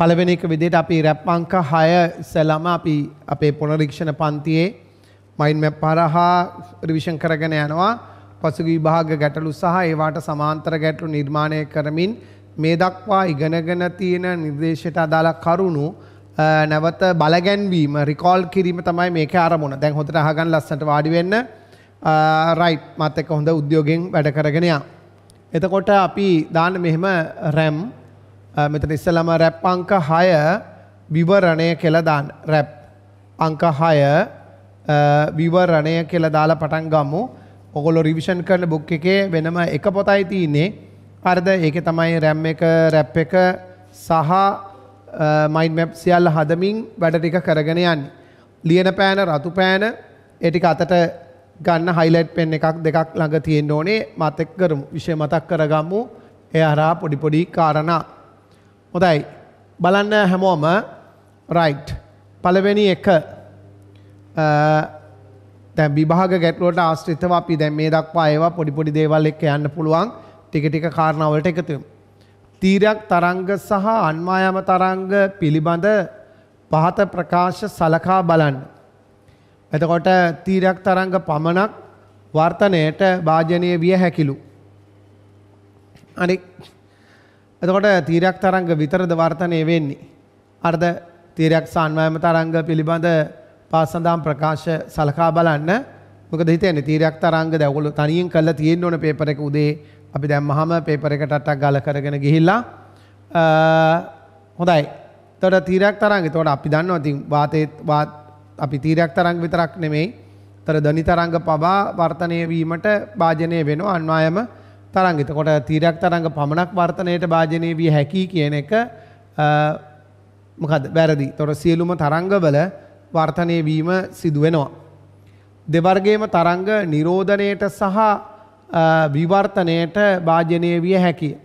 පළවෙනි එක විදිහට අපි රැප් අංක 6 ඉස්සලම අපි අපේ පුනරීක්ෂණ පන්තියේ මයින්ඩ් මැප් හරහා රිවිෂන් කරගෙන යනවා. පසුගිය විභාග ගැටලු සහ ඒවාට සමාන්තර ගැටලු නිර්මාණය කරමින් මේ දක්වා ඉගෙනගෙන තියෙන නිර්දේශයට අදාළ කරුණු නැවත බලගැන්වීම රිකෝල් කිරීම තමයි මේක අරමුණ. දැන් හොඳට අහගන්න ලස්සනට වාඩි වෙන්න. රයිට් මත් එක්ක හොඳ උද්‍යෝගයෙන් වැඩ කරගෙන යන්න. එතකොට අපි දාන්න මෙහෙම RAM මෙතන ඉස්සලම රැප් අංක 6 විවරණය කියලා දාන්න. රැප් අංක 6 විවරණය කියලා දාලා පටන් ගමු. ඔගොල්ලෝ රිවිෂන් කරන බුක් එකේ වෙනම එක පොතයි තියෙන්නේ. හරිද? ඒකේ තමයි RAM එක, රැප් එක සහ මයින්ඩ් මැප් සියල්ල හදමින් වැඩ ටික කරගෙන යන්නේ. ලියන පෑන, රතු පෑන ඒ ටික අතට ගන්න හයිලයිට් පෙන් එකක් දෙකක් ළඟ තියෙන්න ඕනේ. මාත් එක්ක කරමු. විෂය මතක් කරගමු. එයාරා පොඩි පොඩි කාරණා හොඳයි බලන්න හැමෝම රයිට් පළවෙනි එක දැන් විභාග ගැටලුවට ආශ්‍රිතව අපි දැන් මේ දක්වා ඒවා පොඩි පොඩි දේවල් එක්ක යන්න පුළුවන් ටික ටික කාරණා වලට එකතු වෙමු. තීරයක් තරංග සහ අන්මායම තරංග පිළිබඳ පහත ප්‍රකාශ සලකා බලන්න. එතකොට තීරයක් තරංග පමණක් වර්තනයට භාජනය විය හැකිලු. අනිත් එතකොට තීරයක් තරංග විතරද වර්තනය වෙන්නේ. අර්ධ තීරයක් සාන්වයම තරංග පිළිබඳ පාසඳම් ප්‍රකාශ සලකා බලන්න මොකද හිතන්නේ තීරයක් තරංග දැවගොල්ලෝ තනියෙන් කරලා තියෙන්න ඕන පේපර් එක උදේ අපි දැම්මහම පේපර් එකට අටක් ගල කරගෙන ගිහිල්ලා හොඳයි. එතකොට තීරයක් තරංග. එතකොට අපි දන්නවා ඉතින් වාතේ වාත් අපි තීරයක් තරංග විතරක් නෙමෙයි. තර ධනි තරංග පවා වර්තනය වීමට භාජනය වෙනවා අන්වායම තරංගිත කොට තීරයක් තරංග පමණක් වර්තනයට භාජනය විය හැකි කියන එක මකද වැරදි තොර සියලුම තරංගවල වර්තනය වීම සිදුවෙනවා. දෙවර්ගේම තරංග නිරෝධනයට සහ විවර්තනයට භාජනය විය හැකි.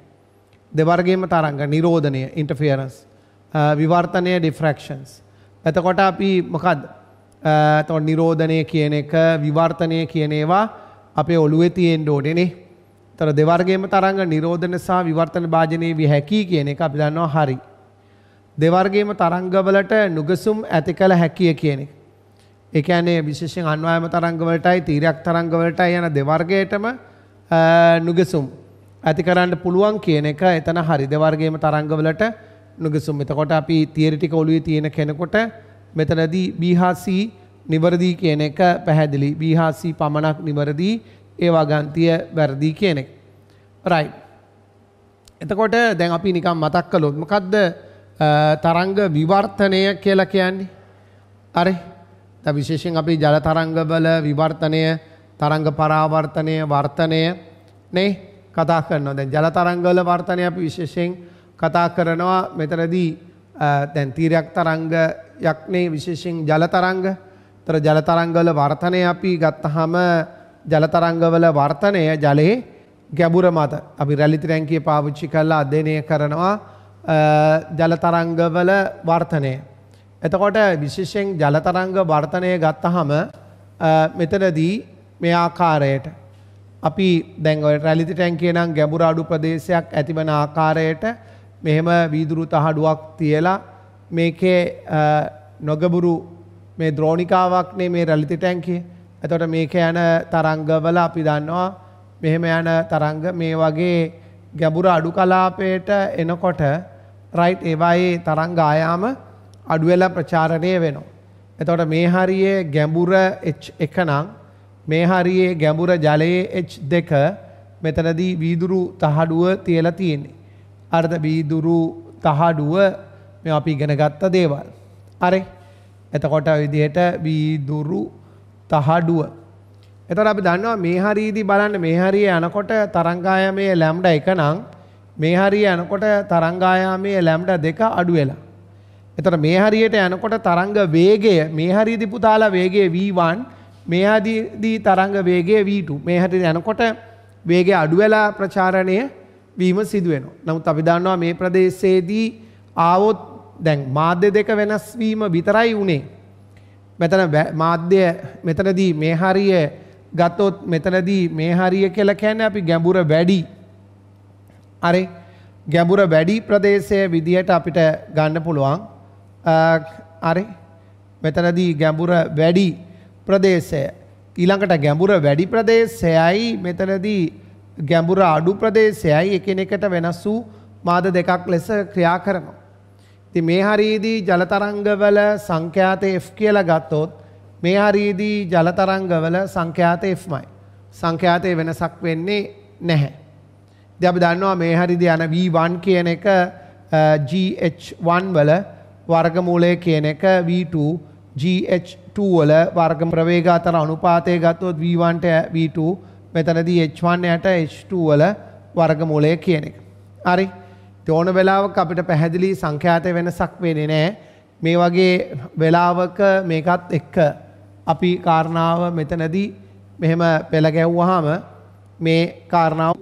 දෙවර්ගේම තරංග නිරෝධනය ඉන්ටෆියරස් විවර්තනය ඩිෆ්‍රක්ෂන්ස්. එතකොට අපි මොකද තො නිරෝධනය කියන එක විවර්තනය කියනේවා අපේ ඔළුවෙ තියෙන් ඩෝඩනේ තොර දෙවර්ගේම තරංග නිරෝධන සහ විවර්තන භාජනයේ විය හැකි කියන එක අපි දන්නවා හරි. දෙවර්ගේම තරංගවලට නුගසුම් ඇති කළ හැකිය කියන එක. ඒ කියන්නේ විශේෂයෙන් අන්වායම තරංගවලටයි තීරයක් තරංගවලටයි යන දෙවර්ගයටම නුගසුම් ඇති කරන්න පුළුවන් කියන එක එතන හරි. දෙවර්ගේම තරංගවලට නුගසුම්. එතකොට අපි තියරි ටික ඔළුවේ තියෙන කෙනෙකුට මෙතනදී BHC නිවරදී කියන එක පැහැදිලි. BHC පමණක් නිවරදී ඒ වාගන්තිය වැරදි කියන එක. රයි. එතකොට දැන් අපි නිකම් මතක් කළොත් මොකද්ද තරංග විවර්තනය කියලා කියන්නේ? හරි. දැන් විශේෂයෙන් අපි ජල තරංගවල විවර්තනය, තරංග පරාවර්තනය, වර්තනය නේ කතා කරනවා. දැන් ජල තරංගවල වර්තනය අපි විශේෂයෙන් කතා කරනවා මෙතනදී දැන් තීරයක් තරංගයක් නේ විශේෂයෙන් ජල තරංග. ඒතර ජල තරංගවල වර්තනය අපි ගත්තාම ජලතරංගවල වර්තනය ජලයේ ගැඹුර මත අපි රැලිතිරැංකිය පාවිච්චි කරලා අධ්‍යයනය කරනවා ජලතරංගවල වර්තනය. එතකොට විශේෂයෙන් ජලතරංග වර්තනය ගත්තහම මෙතනදී මේ ආකාරයට අපි දැන් ඔය රැලිති ටැංකිය නම් ගැඹුර අඩු ප්‍රදේශයක් ඇතිවන ආකාරයට මෙහෙම වීදුරු තහඩුවක් තියලා මේකේ නොගබුරු මේ ද්‍රෝණිකාවක්නේ මේ රැලිති ටැංකිය එතකොට මේක යන තරංගවල අපි දන්නවා මෙහෙම යන තරංග මේ වගේ ගැඹුරු අඩු කලාපයට එනකොට රයිට් ඒවායේ තරංග ආයාම අඩු වෙලා ප්‍රචාරණය වෙනවා. එතකොට මේ හරියේ ගැඹුර H1 නම් මේ හරියේ ගැඹුර ජලයේ H2 මෙතනදී වීදුරු තහඩුව තියලා තියෙන්නේ. අර්ථ වීදුරු තහඩුව මේ අපි ඉගෙන ගත්ත දේවල්. හරි. එතකොට විදිහට වීදුරු තහඩුව. එතකොට අපි දන්නවා මේ හරියේදී බලන්න මේ හරියේ යනකොට තරංගායාමයේ ලැම්ඩා 1 නම් මේ හරියේ යනකොට තරංගායාමයේ ලැම්ඩා 2 අඩු වෙලා. එතකොට මේ හරියට යනකොට තරංග වේගය මේ හරියේදී පුතාලා වේගය v1 මේ හරියේදී තරංග වේගය v2 මේ හරියට යනකොට වේගය අඩු වෙලා ප්‍රචාරණය වීම සිදු වෙනවා. නමුත් අපි දන්නවා මේ ප්‍රදේශයේදී ආවොත් දැන් මාධ්‍ය දෙක වෙනස් වීම විතරයි උනේ. මෙතන මාධ්‍ය මෙතනදී මේ හරිය ගත්තොත් මෙතනදී මේ හරිය කියලා කියන්නේ අපි ගැඹුර වැඩි. හරි. ගැඹුර වැඩි ප්‍රදේශයේ විදියට අපිට ගන්න පුළුවන්. හරි. මෙතනදී ගැඹුර වැඩි ප්‍රදේශය. ඊළඟට ගැඹුර වැඩි ප්‍රදේශයයි මෙතනදී ගැඹුර අඩු ප්‍රදේශයයි එකිනෙකට වෙනස් වූ මාද දෙකක් ලෙස ක්‍රියා කරනවා. ඉතින් මේ හරියේදී ජල තරංගවල සංඛ්‍යාත F කියලා ගත්තොත් මේ හරියේදී ජල තරංගවල සංඛ්‍යාත Fමයි. සංඛ්‍යාතයේ වෙනසක් වෙන්නේ නැහැ. ඉතින් අපි දන්නවා මේ හරියේදී යන V1 කියන එක GH1 වල වර්ගමූලය කියන එක V2 GH2 වල වර්ග ප්‍රවේග අතර අනුපාතය ගත්තොත් V1ට V2 මෙතනදී H1 යට H2 වල වර්ගමූලය කියන එක. හරි. ඕන වෙලාවක අපිට පැහැදිලි සංඛ්‍යාත වෙනසක් වෙන්නේ නෑ. මේ වගේ වෙලාවක මේකත් එක්ක අපි කාරණාව මෙතනදී මෙහෙම පෙළ ගැව්වහම මේ කාරණාව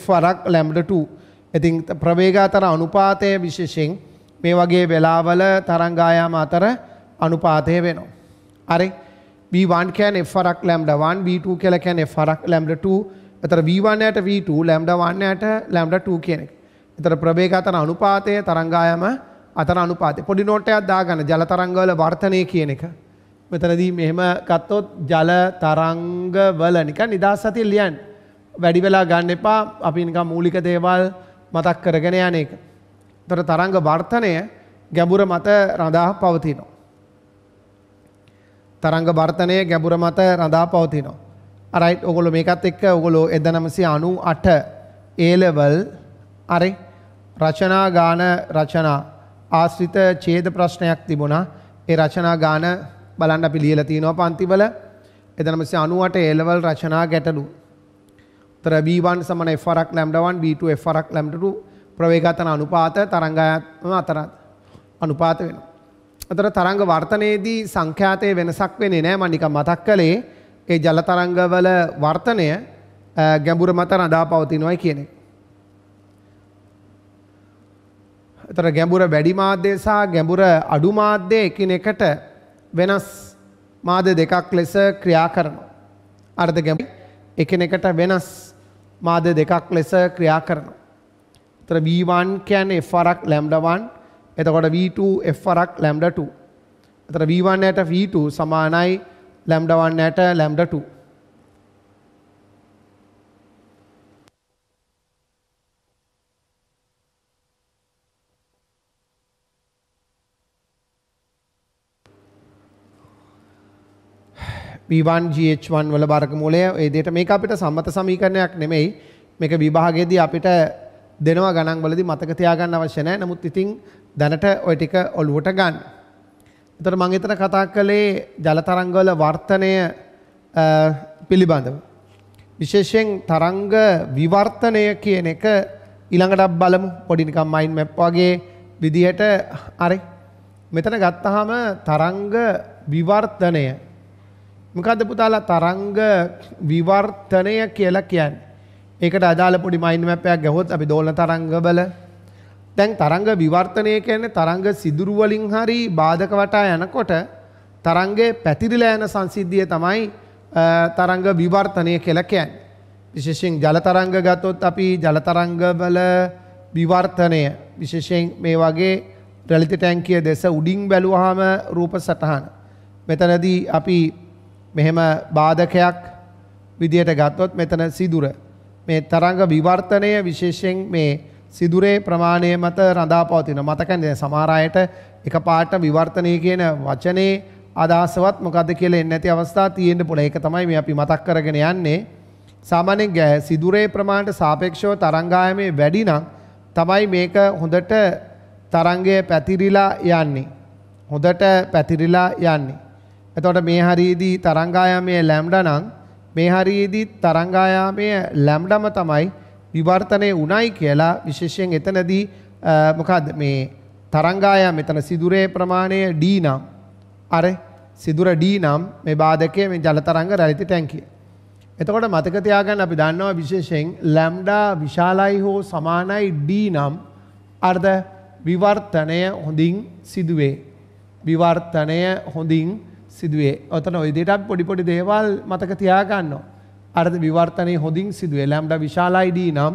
F වරක් ලැම්ඩා 2. ඉතින් ප්‍රවේගාතර අනුපාතය විශේෂයෙන් මේ වගේ වෙලාවල තරංගායාම අතර අනුපාතය වෙනවා. හරි. V1 කියන්නේ F වරක් ලැම්ඩා 1, V2 කියලා කියන්නේ F වරක් ලැම්ඩා 2. එතන V1 යට V2, ලැම්ඩා 1 යට ලැම්ඩා 2 කියන එක. එතට ප්‍රවේග අතර අනුපාතය තරංගායම අතර අනුපාතය පොඩි නෝටයක් දාගන්න ජල තරංගවල වර්තනය කියන එක. මෙතනදී මෙහෙම ගත්තොත් ජල තරංගවල නිකන් නිදහස් සතිය ලියන්න. වැඩි වෙලා ගන්න එපා. අපි නිකන් මූලික දේවල් මතක් කරගෙන යන එක. ඒතර තරංග වර්තනය ගැඹුර මත රඳා පවතිනවා. තරංග වර්තනය ගැඹුර මත රඳා පවතිනවා. රයිට් ඔගොල්ලෝ මේකත් එක්ක ඔගොල්ලෝ 1998 A level අරේ රචනා ගාන රචනා ආශ්‍රිත ඡේද ප්‍රශ්නයක් තිබුණා. ඒ රචනා ගාන බලන්න අපි ලියලා තිනවා පන්තිවල 1998 A level රචනා ගැටලු. උතර B1 සමන FRක් lambda1 B2 FRක් lambda2 ප්‍රවේගතන අනුපාත තරංගයත්ම අතරත් අනුපාත වෙනවා. අතර තරංග වර්තනයේදී සංඛ්‍යාතයේ වෙනසක් වෙන්නේ නැහැ මම නිකන් මතක් කළේ ඒ ජල තරංගවල වර්තනය ගැඹුර මත රඳා පවතිනවායි කියන එක. එතර ගැඹුර වැඩි මාධ්‍ය සහ ගැඹුර අඩු මාධ්‍ය එකිනෙකට වෙනස් මාධ්‍ය දෙකක් ලෙස ක්‍රියා කරනවා. අර්ධ ගැඹුර එකිනෙකට වෙනස් මාධ්‍ය දෙකක් ලෙස ක්‍රියා කරනවා. එතන V1 කියන්නේ F වරක් lambda1 එතකොට V2 F වරක් lambda2. එතන V1 යට V2 සමානයි lambda1 යට lambda2. B1 GH1 වල වර්ගමූලය ඒ දෙයට මේක අපිට සම්මත සමීකරණයක් නෙමෙයි මේක විභාගයේදී අපිට දෙනවා ගණන් වලදී මතක තියාගන්න අවශ්‍ය නැහැ නමුත් ඉතින් දැනට ওই ටික ඔළුවට ගන්න. එතකොට මම එතන කතා කළේ ජල තරංග වල වර්තනය පිළිබඳව. විශේෂයෙන් තරංග විවර්තනය කියන එක ඊළඟට බලමු පොඩි නිකන් මයින්ඩ් මැප් වගේ විදිහට හරි මෙතන ගත්තාම තරංග විවර්තනය මොකද පුතාලා තරංග විවර්තනය කියලා කියන්නේ. ඒකට අදාළ පොඩි මයින්ඩ් මැප් එකක් ගහුවොත් අපි දෝලන තරංගවල දැන් තරංග විවර්තනය කියන්නේ තරංග සිදුරු වලින් හරි බාධක වටා යනකොට තරංගේ පැතිරිලා යන සංසිද්ධිය තමයි තරංග විවර්තනය කියලා කියන්නේ. විශේෂයෙන් ජල තරංග ගත්තොත් අපි ජල තරංගවල විවර්තනය විශේෂයෙන් මේ වගේ රලිත ටැංකිය දෙස උඩින් බැලුවාම රූප සටහන. මෙතනදී අපි මෙහෙම බාධකයක් විදියට ගත්තොත් මෙතන සිදුර. මේ තරංග විවර්තනය විශේෂයෙන් මේ සිදුරේ ප්‍රමාණය මත රඳා පවතින මතකැන සමාරයට එක පාට විවර්තනය කියන වචනේ අදහසවත් මොකද කියල නැති අවස්ථා තියෙන්ට පුළ එක තමයි මේ අපි මතක් කරගෙන යන්නේ සාමානෙන් ගැ සිදුරේ ප්‍රමාණට සාපේක්ෂව තරංගායමේ වැඩිනම් තමයි මේක හොඳට තරංගය පැතිරිලා යන්නේ. හොඳට පැතිරිලා යන්නේ. එතකොට මේ හරියේදී තරංගායාමයේ ලැම්ඩා නම් මේ හරියේදී තරංගායාමයේ ලැම්ඩම තමයි විවර්තනය උණයි කියලා විශේෂයෙන් එතනදී මොකද්ද මේ තරංගායාම මෙතන සිදුරේ ප්‍රමාණය D නම් අර සිදුර D නම් මේ බාධකයේ මේ ජල තරංග රැලිත ටැංකිය. එතකොට මතක තියාගන්න අපි දන්නවා විශේෂයෙන් ලැම්ඩා විශාලයි හෝ සමානයි D නම් අර්ධ විවර්තනය හොඳින් සිදුවේ. විවර්තනය හොඳින් සිදුවේ. සිදුවේ. ඔතන ඔය විදිහට පොඩි පොඩි දේවල් මතක තියාගන්න ඕන. අර විවර්තනයේ හොඳින් සිදුවේ. ලැම්ඩා විශාල ID නම්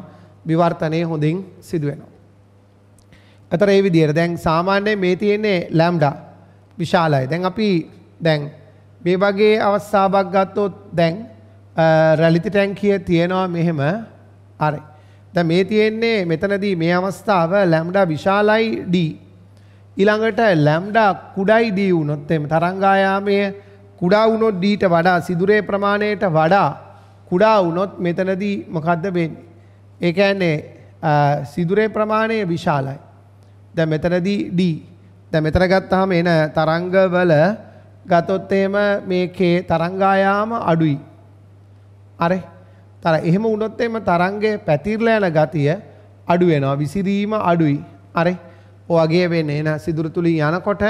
විවර්තනයේ හොඳින් සිදුවෙනවා. අතර ඒ විදිහට දැන් සාමාන්‍යයෙන් මේ තියෙන්නේ ලැම්ඩා විශාලයි. දැන් අපි දැන් මේ වගේ අවස්ථාවක් ගත්තොත් දැන් රැලිති ටැංකිය තියෙනවා මෙහෙම අර. දැන් මේ තියෙන්නේ මෙතනදී මේ අවස්ථාව ලැම්ඩා විශාලයි D ඊළඟට ලැම්ඩා කුඩයි ඩී වුණොත් එම තරංගායාමය කුඩා වුණොත් ඩීට වඩා සිදුරේ ප්‍රමාණයට වඩා කුඩා වුණොත් මෙතනදී මොකද්ද වෙන්නේ? ඒ කියන්නේ සිදුරේ ප්‍රමාණය විශාලයි. දැන් මෙතනදී D. දැන් මෙතන ගත්තාම එන තරංගවල ගතොත් එහෙම මේකේ තරංගායාම අඩුයි. අරේ තර එහෙම වුණොත් එම තරංගයේ පැතිරලා යන ගතිය අඩු වෙනවා විසිරීම අඩුයි. අරේ වගේ වෙන්නේ. එහෙනම් සිදුරු තුලින් යනකොට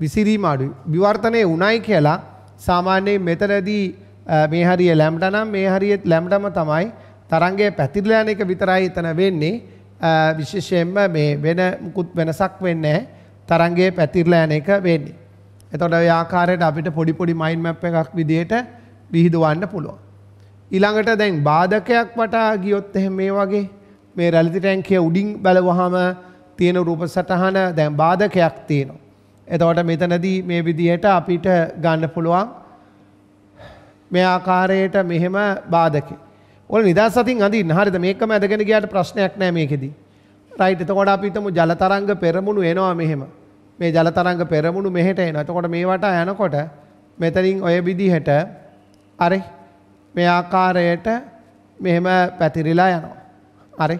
විසිරීම අඩුයි. විවර්තනයේ උණයි කියලා සාමාන්‍යයෙන් මෙතනදී මේ හරිය ලැම්ඩා නම් මේ හරිය ලැම්ඩාම තමයි තරංගය පැතිරලා යන එක විතරයි එතන වෙන්නේ. විශේෂයෙන්ම මේ වෙන මුකුත් වෙනසක් වෙන්නේ තරංගයේ පැතිරලා යන එක වෙන්නේ. එතකොට ওই ආකාරයට අපිට පොඩි පොඩි මයින්ඩ් මැප් එකක් විදිහට විහිදුවන්න පුළුවන්. ඊළඟට දැන් බාධකයක් වටා ගියොත් එහෙම මේ වගේ මේ රැලිති ටැංකිය උඩින් බලවහම තියෙන රූප සටහන දැන් බාධකයක් තියෙනවා. එතවට මෙතනදී මේ විදිහට අපිට ගන්න පුළුවන් මේ ආකාරයට මෙහෙම බාධක. ඔල නිදසතින් අඳ හරිද මේකම ඇදගෙන ගයාට ප්‍රශ්නයක් නෑ මේකෙදී. රයිට එතකොට අපිතම ජලතරංග පෙරමුණු එනවා මෙහෙම මේ ජලතරංග පෙරමුණු මෙහෙට එන එතකොට මේවට යනකොට මෙතනින් ඔය විදිහට අරෙ මේ ආකාරයට මෙහෙම පැතිරිලා යනවා. අරේ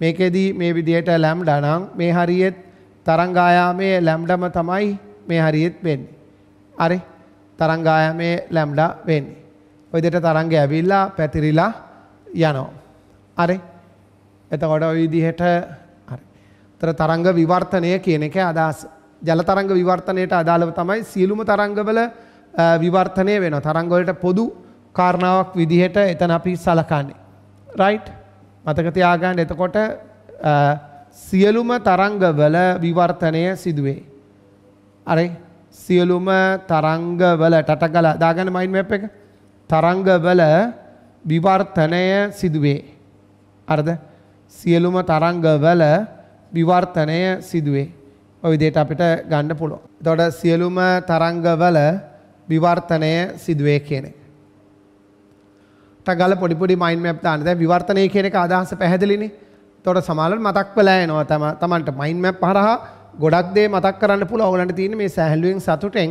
මේකෙදී මේ විදිහට ලැම්ඩා නම් මේ හරියෙත් තරංගායාමයේ ලැම්ඩම තමයි මේ හරියෙත් වෙන්නේ. හරි. තරංගායාමයේ ලැම්ඩා වෙන්නේ. ඔය දෙට තරංගය ඇවිල්ලා පැතිරිලා යනවා. හරි. එතකොට ওই විදිහට හරි. ତර තරංග විවර්තනය කියන එකේ අදහස. ජල තරංග විවර්තනයට අදාළව තමයි සියලුම තරංගවල විවර්තනය වෙනවා. තරංග වලට පොදු කාරණාවක් විදිහට එතන අපි සලකන්නේ. right මතක තියාගන්න එතකොට සියලුම තරංගවල විවර්තනය සිදුවේ. හරි? සියලුම තරංගවල ටටගලා දාගන්න මයින්ඩ් මැප් එක. තරංගවල විවර්තනය සිදුවේ. හරිද? සියලුම තරංගවල විවර්තනය සිදුවේ. ඔය විදිහට අපිට ගන්න පුළුවන්. එතකොට සියලුම තරංගවල විවර්තනය සිදුවේ කියන එක. තගල පොඩිපොඩි මයින් මැප් දාන්න දැන් විවර්තනය කියන එක අදහස පැහැදිලිනේ එතකොට සමහරවල් මතක් වෙලා යනවා තම තමන්ට මයින් මැප් හරහා ගොඩක් දේ මතක් කරන්න පුළුවන් ඕගලන්ට තියෙන මේ සැහැල්ලුවෙන් සතුටෙන්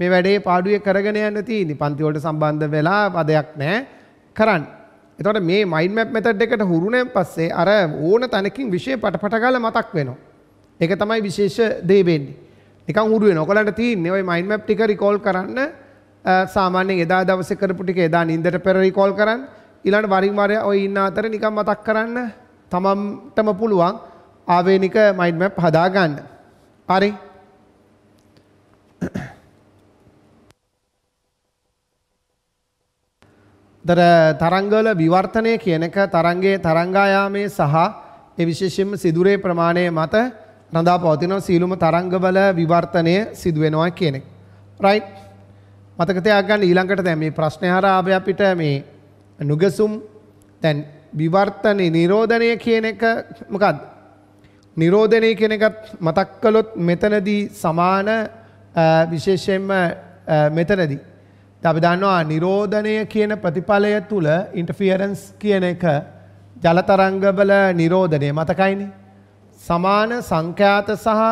මේ වැඩේ පාඩුවේ කරගෙන යන්න තියෙන්නේ පන්ති වලට සම්බන්ධ වෙලා පදයක් නැහැ කරන්න එතකොට මේ මයින් මැප් මෙතඩ් එකට හුරුණෙන් පස්සේ අර ඕන තැනකින් විෂය පටපට ගාලා මතක් වෙනවා ඒක තමයි විශේෂ දේ වෙන්නේ නිකන් හුරු වෙනවා ඔයගලන්ට තියෙන්නේ ওই මයින් මැප් ටික රිකෝල් කරන්න සාමාන්‍යයෙන් එදා දවසේ කරපු ටික එදා නින්දට පෙර රිකෝල් කරන්න ඊළඟ වරින් වර ඔය ඉන්න අතර නිකන් මතක් කරන්න තමන්ටම පුළුවන් ආවේනික මයින්ඩ් මැප් හදා ගන්න. හරි. දර තරංගවල විවර්තනය කියන එක තරංගයේ තරංගායාමයේ සහ ඒ විශේෂයෙන්ම සිදුරේ ප්‍රමාණය මත රඳා පවතින සීලුම තරංගවල විවර්තනය සිදු වෙනවා කියන එක. right මතක තියාගන්න ඊළඟට දැන් මේ ප්‍රශ්නේ හරහා අපි අපිට මේ නුගසුම් දැන් විවර්තනේ නිරෝධනය කියන එක මොකද්ද? නිරෝධනය කියන එකත් මතක් කළොත් මෙතනදී සමාන විශේෂයෙන්ම මෙතනදී අපි දන්නවා නිරෝධනය කියන ප්‍රතිඵලය තුළ ඉන්ටෆියරන්ස් කියන එක ජලතරංගවල නිරෝධනය මතකයිනේ. සමාන සංඛ්‍යාත සහ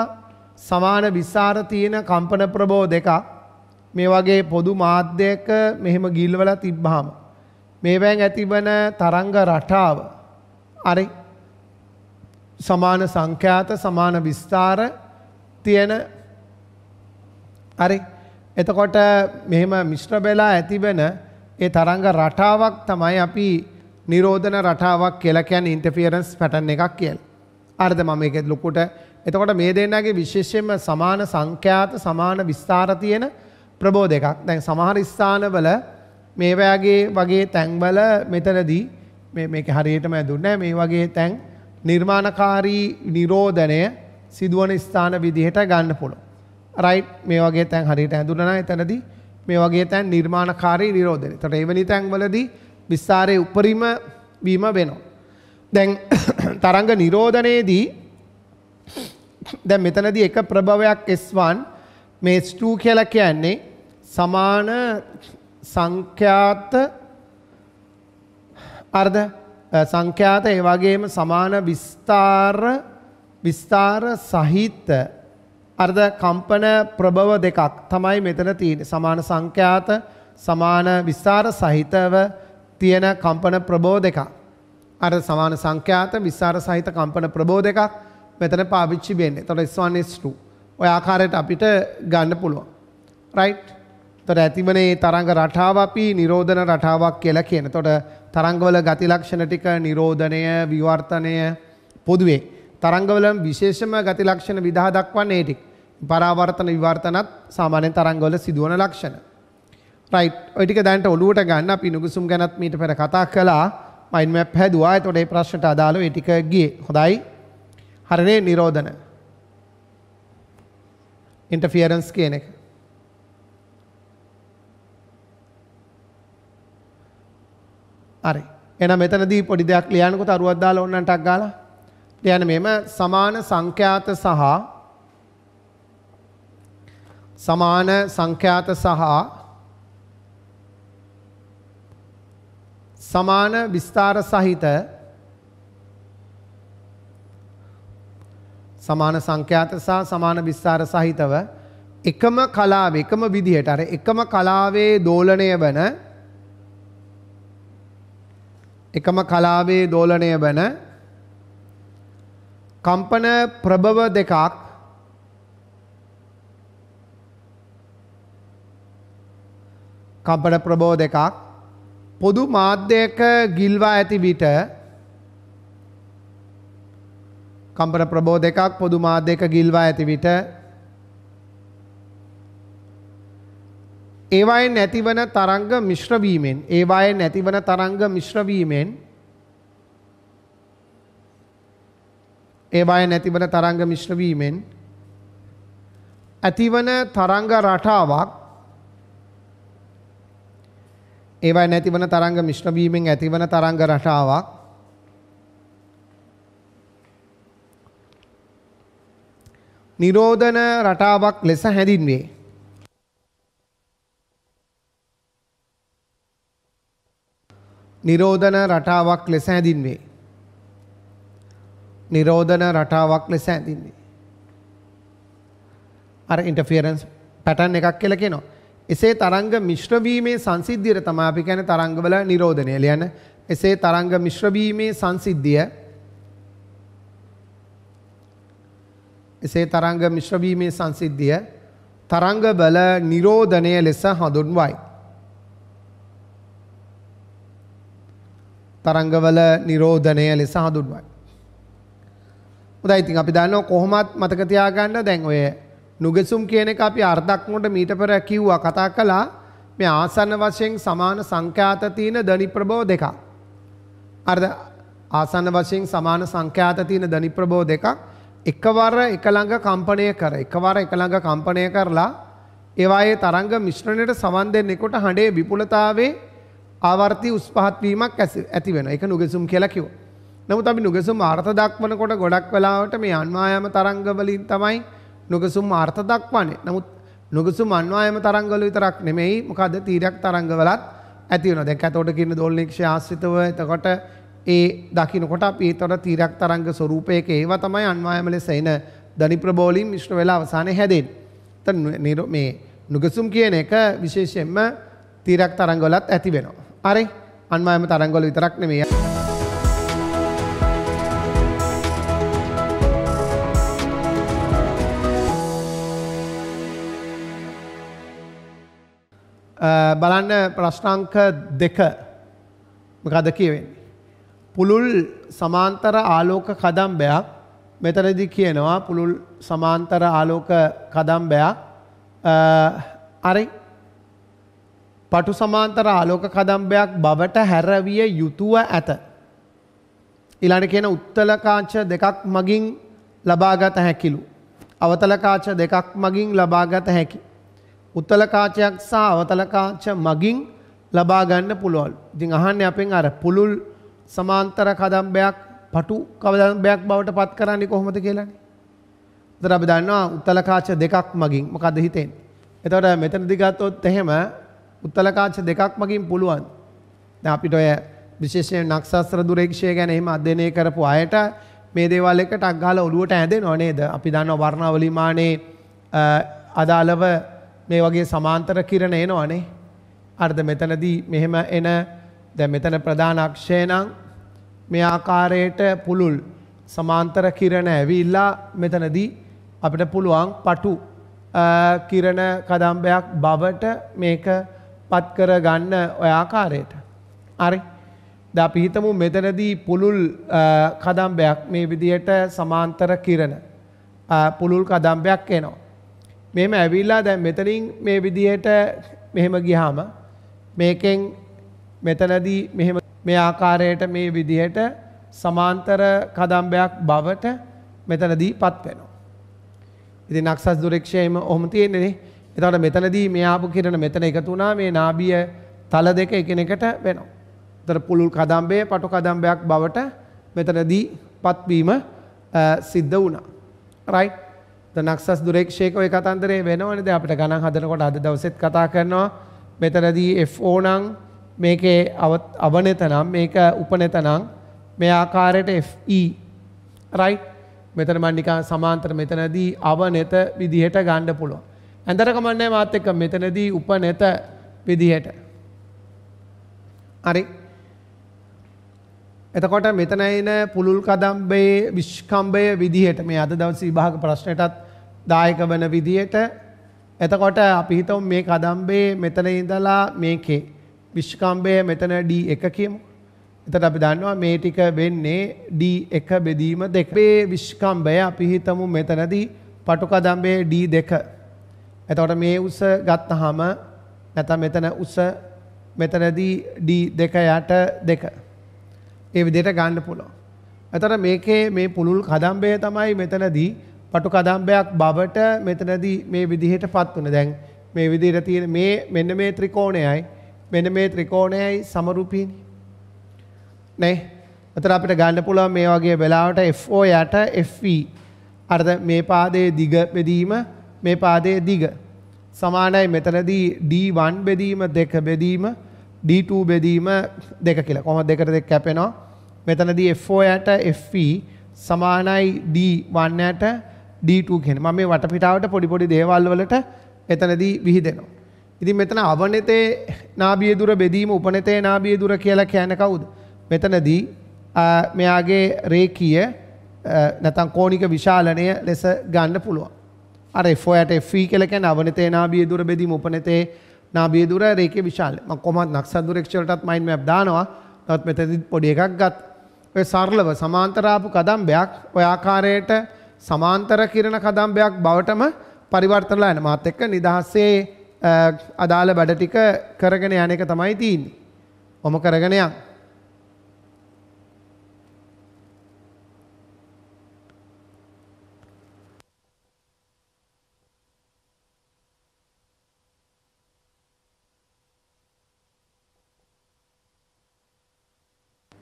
සමාන විස්සාර තියෙන කම්පන ප්‍රබෝ දෙකක් මේ වගේ පොදු මාධ්‍යයක මෙහෙම ගිල්වල තිබ්බාම මේවැන් ඇතිවන තරංග රටාව අරි සමාන සංඛ්‍යාත සමාන විස්තාර තියෙන හරි එතකොට මෙහෙම මිශ්‍ර වෙලා ඇතිවෙන ඒ තරංග රටාවක් තමයි අපි නිරෝධන රටාවක් කියලා කියන්නේ ඉන්ටර්ෆියරන්ස් පැටර්න් එකක් කියලා. අරද මම ඒකෙත් ලොකුට එතකොට මේ දෙන්නගේ විශේෂයෙන්ම සමාන සංඛ්‍යාත සමාන විස්තාර තියෙන ප්‍රබෝධ එකක් දැන් සමහර ස්ථානවල මේවැගේ වගේ තැන්වල මෙතනදී මේක හරියටම ඇදුන්නෑ මේ වගේ තැන් නිර්මාණකාරී නිරෝධනය සිදුවන ස්ථාන විදිහට ගන්න පුළුවන්. රයිට් මේ වගේ තැන් හරියට ඇඳුනනා එතනදී මේ වගේ තැන් නිර්මාණකාරී නිරෝධනය. ඒතර එවැනි තැන්වලදී විස්තරයේ උපරිම වීම වෙනවා. දැන් තරංග නිරෝධනයේදී දැන් මෙතනදී එක ප්‍රභවයක් S1 මේ S2 කියලා කියන්නේ සමාන සංඛ්‍යාත අර්ධ සංඛ්‍යාත ඒ වගේම සමාන විස්තාර විස්තාර සහිත අර්ධ කම්පන ප්‍රබව දෙකක් තමයි මෙතන තියෙන්නේ. සමාන සංඛ්‍යාත සමාන විස්තාර සහිතව තියෙන කම්පන ප්‍රබෝ දෙකක්. අර සමාන සංඛ්‍යාත විස්තාර සහිත කම්පන ප්‍රබෝ දෙකක් මෙතන පාවිච්චි වෙන්නේ. එතකොට S1 S2 ඔය ආකාරයට අපිට ගන්න පුළුවන්. right තොට ඇතිබනේ තරංග රටාව අපි නිරෝධන රටාවක් කියලා කියන. තොට තරංගවල ගති ලක්ෂණ ටික නිරෝධනය විවර්තනය පොදුවේ. තරංගවල විශේෂම ගති ලක්ෂණ විදා දක්වන්නේ ඒ ටික. පරාවර්තන විවර්තනත් සාමාන්‍යයෙන් තරංගවල සිදුවන ලක්ෂණ. රයිට්. ඔය ටික දැනට ඔලුවට ගන්න අපි නුගුසුම් ගැනත් මීට පෙර කතා කළා. මයින්ඩ් මැප් හැදුවා. ඒතකොට මේ ප්‍රශ්නට අදාළව ඒ ටික ගියේ. හොඳයි. හරිනේ නිරෝධන. ඉන්ටර්ෆියරන්ස් කියන එක. අරි එන මෙතනදී පොඩි දෙයක් ලියනකො අරුවත්දාල ඔන්නටක් ගාල ලියන මෙම සමාන සංඛ්‍යාත සහ සමාන සංඛ්‍යාත සහ සමාන විස්ථාර සහිත සමාන සංඛ්‍යාත සහ සමාන විස්ථාර සහිතව එකම කලාව එකම විදිහට අර එකම කලාවේ දෝලණය වන එකම කලාවේ දෝලණය වන කම්පන ප්‍රභව දෙකක් කම්පන ප්‍රබෝ දෙකක් පොදු මාධ්‍යයක ගිල්වා ඇති විට කම්පන ප්‍රබෝ දෙකක් පොදු මාධ්‍යයක ගිල්වා ඇති විට ඒවායෙන් නැතිවන තරංග මිශ්‍රවීමෙන් ඒවායෙන් නැතිවන තරංග මිශ්‍රවීමෙන් ඒවායෙන් නැතිවන තරංග මිශ්‍රවීමෙන් ඇතිවන තරංග රටාවක් ඒවා නැතිවන තරංග මිශ්‍රවීමෙන් ඇතිවන තරංග රටාවක් නිරෝධන රටාවක් ලෙස හැඳින්වේ. නිරෝධන රටාවක් ලෙස හැඳින්වේ. නිරෝධන රටාවක් ලෙස හැඳින්වේ. අර ඉන්ටෆියරන්ස් පැටන් එකක් කියලා කියනවා. එසේ තරංග මිශ්‍රවීමේ සංසිද්ධියට තමයි අපි කියන්නේ තරංගවල නිරෝධනය ලියන. එසේ තරංග මිශ්‍රවීමේ සංසිද්ධිය එසේ තරංග මිශ්‍රවීමේ සංසිද්ධිය තරංග බල නිරෝධනය ලෙස හඳුන්වයි. තරංගවල නිරෝධනය ලෙස හඳුන්වයි. හොඳයි ඉතින් අපි දන්නවා කොහොමත් මතක තියාගන්න දැන් ඔය නුගසුම් කියන එක අපි අර්ධක්මොට මීට පෙර කිව්වා කතා කළා මේ ආසන්න වශයෙන් සමාන සංඛ්‍යාත තියෙන ධනි ප්‍රබෝ දෙකක්. අර්ධ ආසන්න වශයෙන් සමාන සංඛ්‍යාත තියෙන ධනි ප්‍රබෝ දෙකක් එකවර එක ළඟ කම්පණය කර එකවර එක ළඟ කම්පණය කරලා ඒවායේ තරංග මිශ්‍රණයට සමන් දෙන්නෙකුට හඬේ විපුලතාවේ ආවර්තී උස් පහත් වීමක් ඇති වෙනවා. ඒක නුගසුම් කියලා කිව්වා. නමුත් අපි නුගසුම් අර්ථ දක්වනකොට ගොඩක් වෙලාවට මේ අන්වායම තරංග වලින් තමයි නුගසුම් අර්ථ දක්වන්නේ. නමුත් නුගසුම් අන්වායම තරංග වල විතරක් නෙමෙයි මොකද තීරයක් තරංග වලත් ඇති වෙනවා. දැන් කැතෝට කියන දෝලනීක්ෂය ආශ්‍රිතව එතකොට ඒ දකින්නකොට අපි ඒතර තීරයක් තරංග ස්වරූපයක ඒවා තමයි අන්වායම ලෙස එන ධනි ප්‍රබෝලින් මිශ්‍ර වෙලා අවසානයේ හැදෙන්නේ. එතන මේ නුගසුම් කියන එක විශේෂයෙන්ම තීරයක් තරංග වලත් ඇති වෙනවා. හරි අන්මායම තරංගොල විතරක් නෙමේ. බලන්න ප්‍රශ්නංක දෙක මකද කියවෙන්නේ. පුළුල් සමාන්තර ආලෝක කදම්බයක් මෙතනදි කියනවා පුළුල් සමාන්තර ආලෝක කදම්බයක් අරයි පටු සමාන්තර ආලෝක කදම්බයක් බවට හැරවිය යුතුව ඇත. ඉළඟ කියන උත්තලකාංච දෙකක් මගින් ලබාගත හැකිලු. අවතලකාච දෙකක් මගින් ලබාගත හැකි. උත්තලකාචයක් සහ අවතලකාච මගින් ලබාගන්න පුළුවල්. ඉතින් අහන්න අපෙන් අර පුළුල් සමාන්තර කදම්බයක් පටු කවදම්බයක් බවට පත් කරන්නේ කොහොමද කියලන්නේ. දර අපි දන්නවා උත්තලකාච දෙකක් මගින් මොකද හිතෙන්. එතවට මෙතන දිගත්තොත් එහෙම උත්තලකාච දෙකක් මගින් පුළුවන්. අපිට ඔය විශේෂයෙන් නක්ෂස්ත්‍ර දුරේක්ෂය ගැන එහෙම අධ්‍යයනය කරපු අයට මේ දේවල් එක ටක් ගාලා ඔළුවට ඇඳෙනව නේද? අපි දන්නවා වර්ණාවලිමානේ අදාළව මේ වගේ සමාන්තර කිරණ එනවනේ. අර්ධ මෙතනදී මෙහෙම එන දැන් මෙතන ප්‍රධාන අක්ෂය නම් මේ ආකාරයට පුළුල් සමාන්තර කිරණ ඇවිල්ලා මෙතනදී අපිට පුළුවන් පටු කිරණ කදම්බයක් බවට මේක පත් කර ගන්න ඔය ආකාරයට. හරි. දැන් අපි හිතමු මෙතනදී පුලුල් කදම්බයක් මේ විදියට සමාන්තර කිරණ පුලුල් කදම්බයක් එනවා. මෙහෙම ඇවිල්ලා දැන් මෙතනින් මේ විදියට මෙහෙම ගියාම මේකෙන් මෙතනදී මෙහෙම මේ ආකාරයට මේ විදිහට සමාන්තර කදම්බයක් බවට මෙතනදී පත් වෙනවා. ඉතින් නක්සස් දුරක්ෂයම ඔහොම තියෙන්නේ නේ. එතකොට මෙතනදී මේ ආපු කිරණ මෙතන එකතු වුණා මේ නාභිය තල දෙක එකිනෙකට වෙනවා. එතකොට පුළුල් කදම්බය පටු කදම්බයක් බවට මෙතනදී පත්වීම සිද්ධ වුණා. රයිට්. ද නක්සස් දුරේක්ෂේක ඔය කතන්දරේ වෙනවනේ දැන් අපිට ගණන් හදනකොට අද දවසෙත් කතා කරනවා මෙතනදී FO නම් මේකේ අවනත නම් මේක උපනත නම් මේ ආකාරයට FE රයිට් මෙතන මම නිකන් සමාන්තර මෙතනදී අවනත විදිහට ගන්න පුළුවන්. ඇඳරකමන්නෑ මාත් එක්ක මෙතනදී උප නැත විදිහට. හරි එතකොට මෙතනයින පුළුල් කදම්බයේ විශ්කම්භය විදිහට මේ අද දවස විභාග ප්‍රශ්නයටත් දායක වන විදියට එතකොට අපිහිතව මේ කදම්බේ මෙතන ඉඳලා මේකේ විශ්කම්භය මෙතන ඩ එක කියමු එතට අපි දන්නවා මේ ටික වෙන්නේ ඩ එක බෙදීම දෙකේ විශ්කම්භය අපිහිතමු මෙතනදී පටුකදම්බේ ඩ දෙක එතකොට මේ උස ගත්තාම නැත්නම් මෙතන උස මෙතනදී D2 යට 2. ඒ විදිහට ගන්න පුළුවන්. එතකොට මේකේ මේ පුලුල් කදම්බය තමයි මෙතනදී පටු කදම්බයක් බවට මෙතනදී මේ විදිහටපත් උනේ. දැන් මේ විදිහට තියෙන මේ මෙන්න මේ ත්‍රිකෝණයයි මෙන්න මේ ත්‍රිකෝණයයි සමරූපීනි. නේ? එතකොට අපිට ගන්න පුළුවන් මේ වගේ වෙලාවට FO යට FV e. අර්ථ මේ පාදයේ දිග බෙදීම මේ පාදයේ දිග. සමානයි මෙතනදී D1 බෙදීම 2 බෙදීම D2 බෙදීම 2 කියලා. කොහොමද දෙකට දෙක කැපෙනවා? මෙතනදී F0 යට FE සමානයි D1 යට D2 කියන. මම මේ වටපිටාවට පොඩි පොඩි දේවල් වලට එතනදී විහිදෙනවා. ඉතින් මෙතන අවනතේ නාභිය දුර බෙදීම උපනතේ නාභිය දුර කියලා කියන්නේ කවුද? මෙතනදී මෙයාගේ රේඛීය නැත්නම් කෝණික විශාලනය ලෙස ගන්න පුළුවන්. අර එෆෝයට එෆී කලකැන අවනතේ නාබිය දුර බෙදීම උපනතේ නාබිය දුර රේක විශාල ම කොමත් නක්සදුරක්ෂලටත් මයින් මැබ් දානවා නොත් මෙතැදිත් පොඩි එකක් ගත් ඔය සරලව සමාන්තරාපු කදම්බයක් ඔයාකාරයට සමාන්තර කිරණ කදම්බයක් බවටම පරිවර්තනලා යන මාත් එක්ක නිදහස්සේ අදාළ වැඩ ටික කරගෙන යන එක තමයි තියෙන්නේ. ඔම කරගෙන යන්න.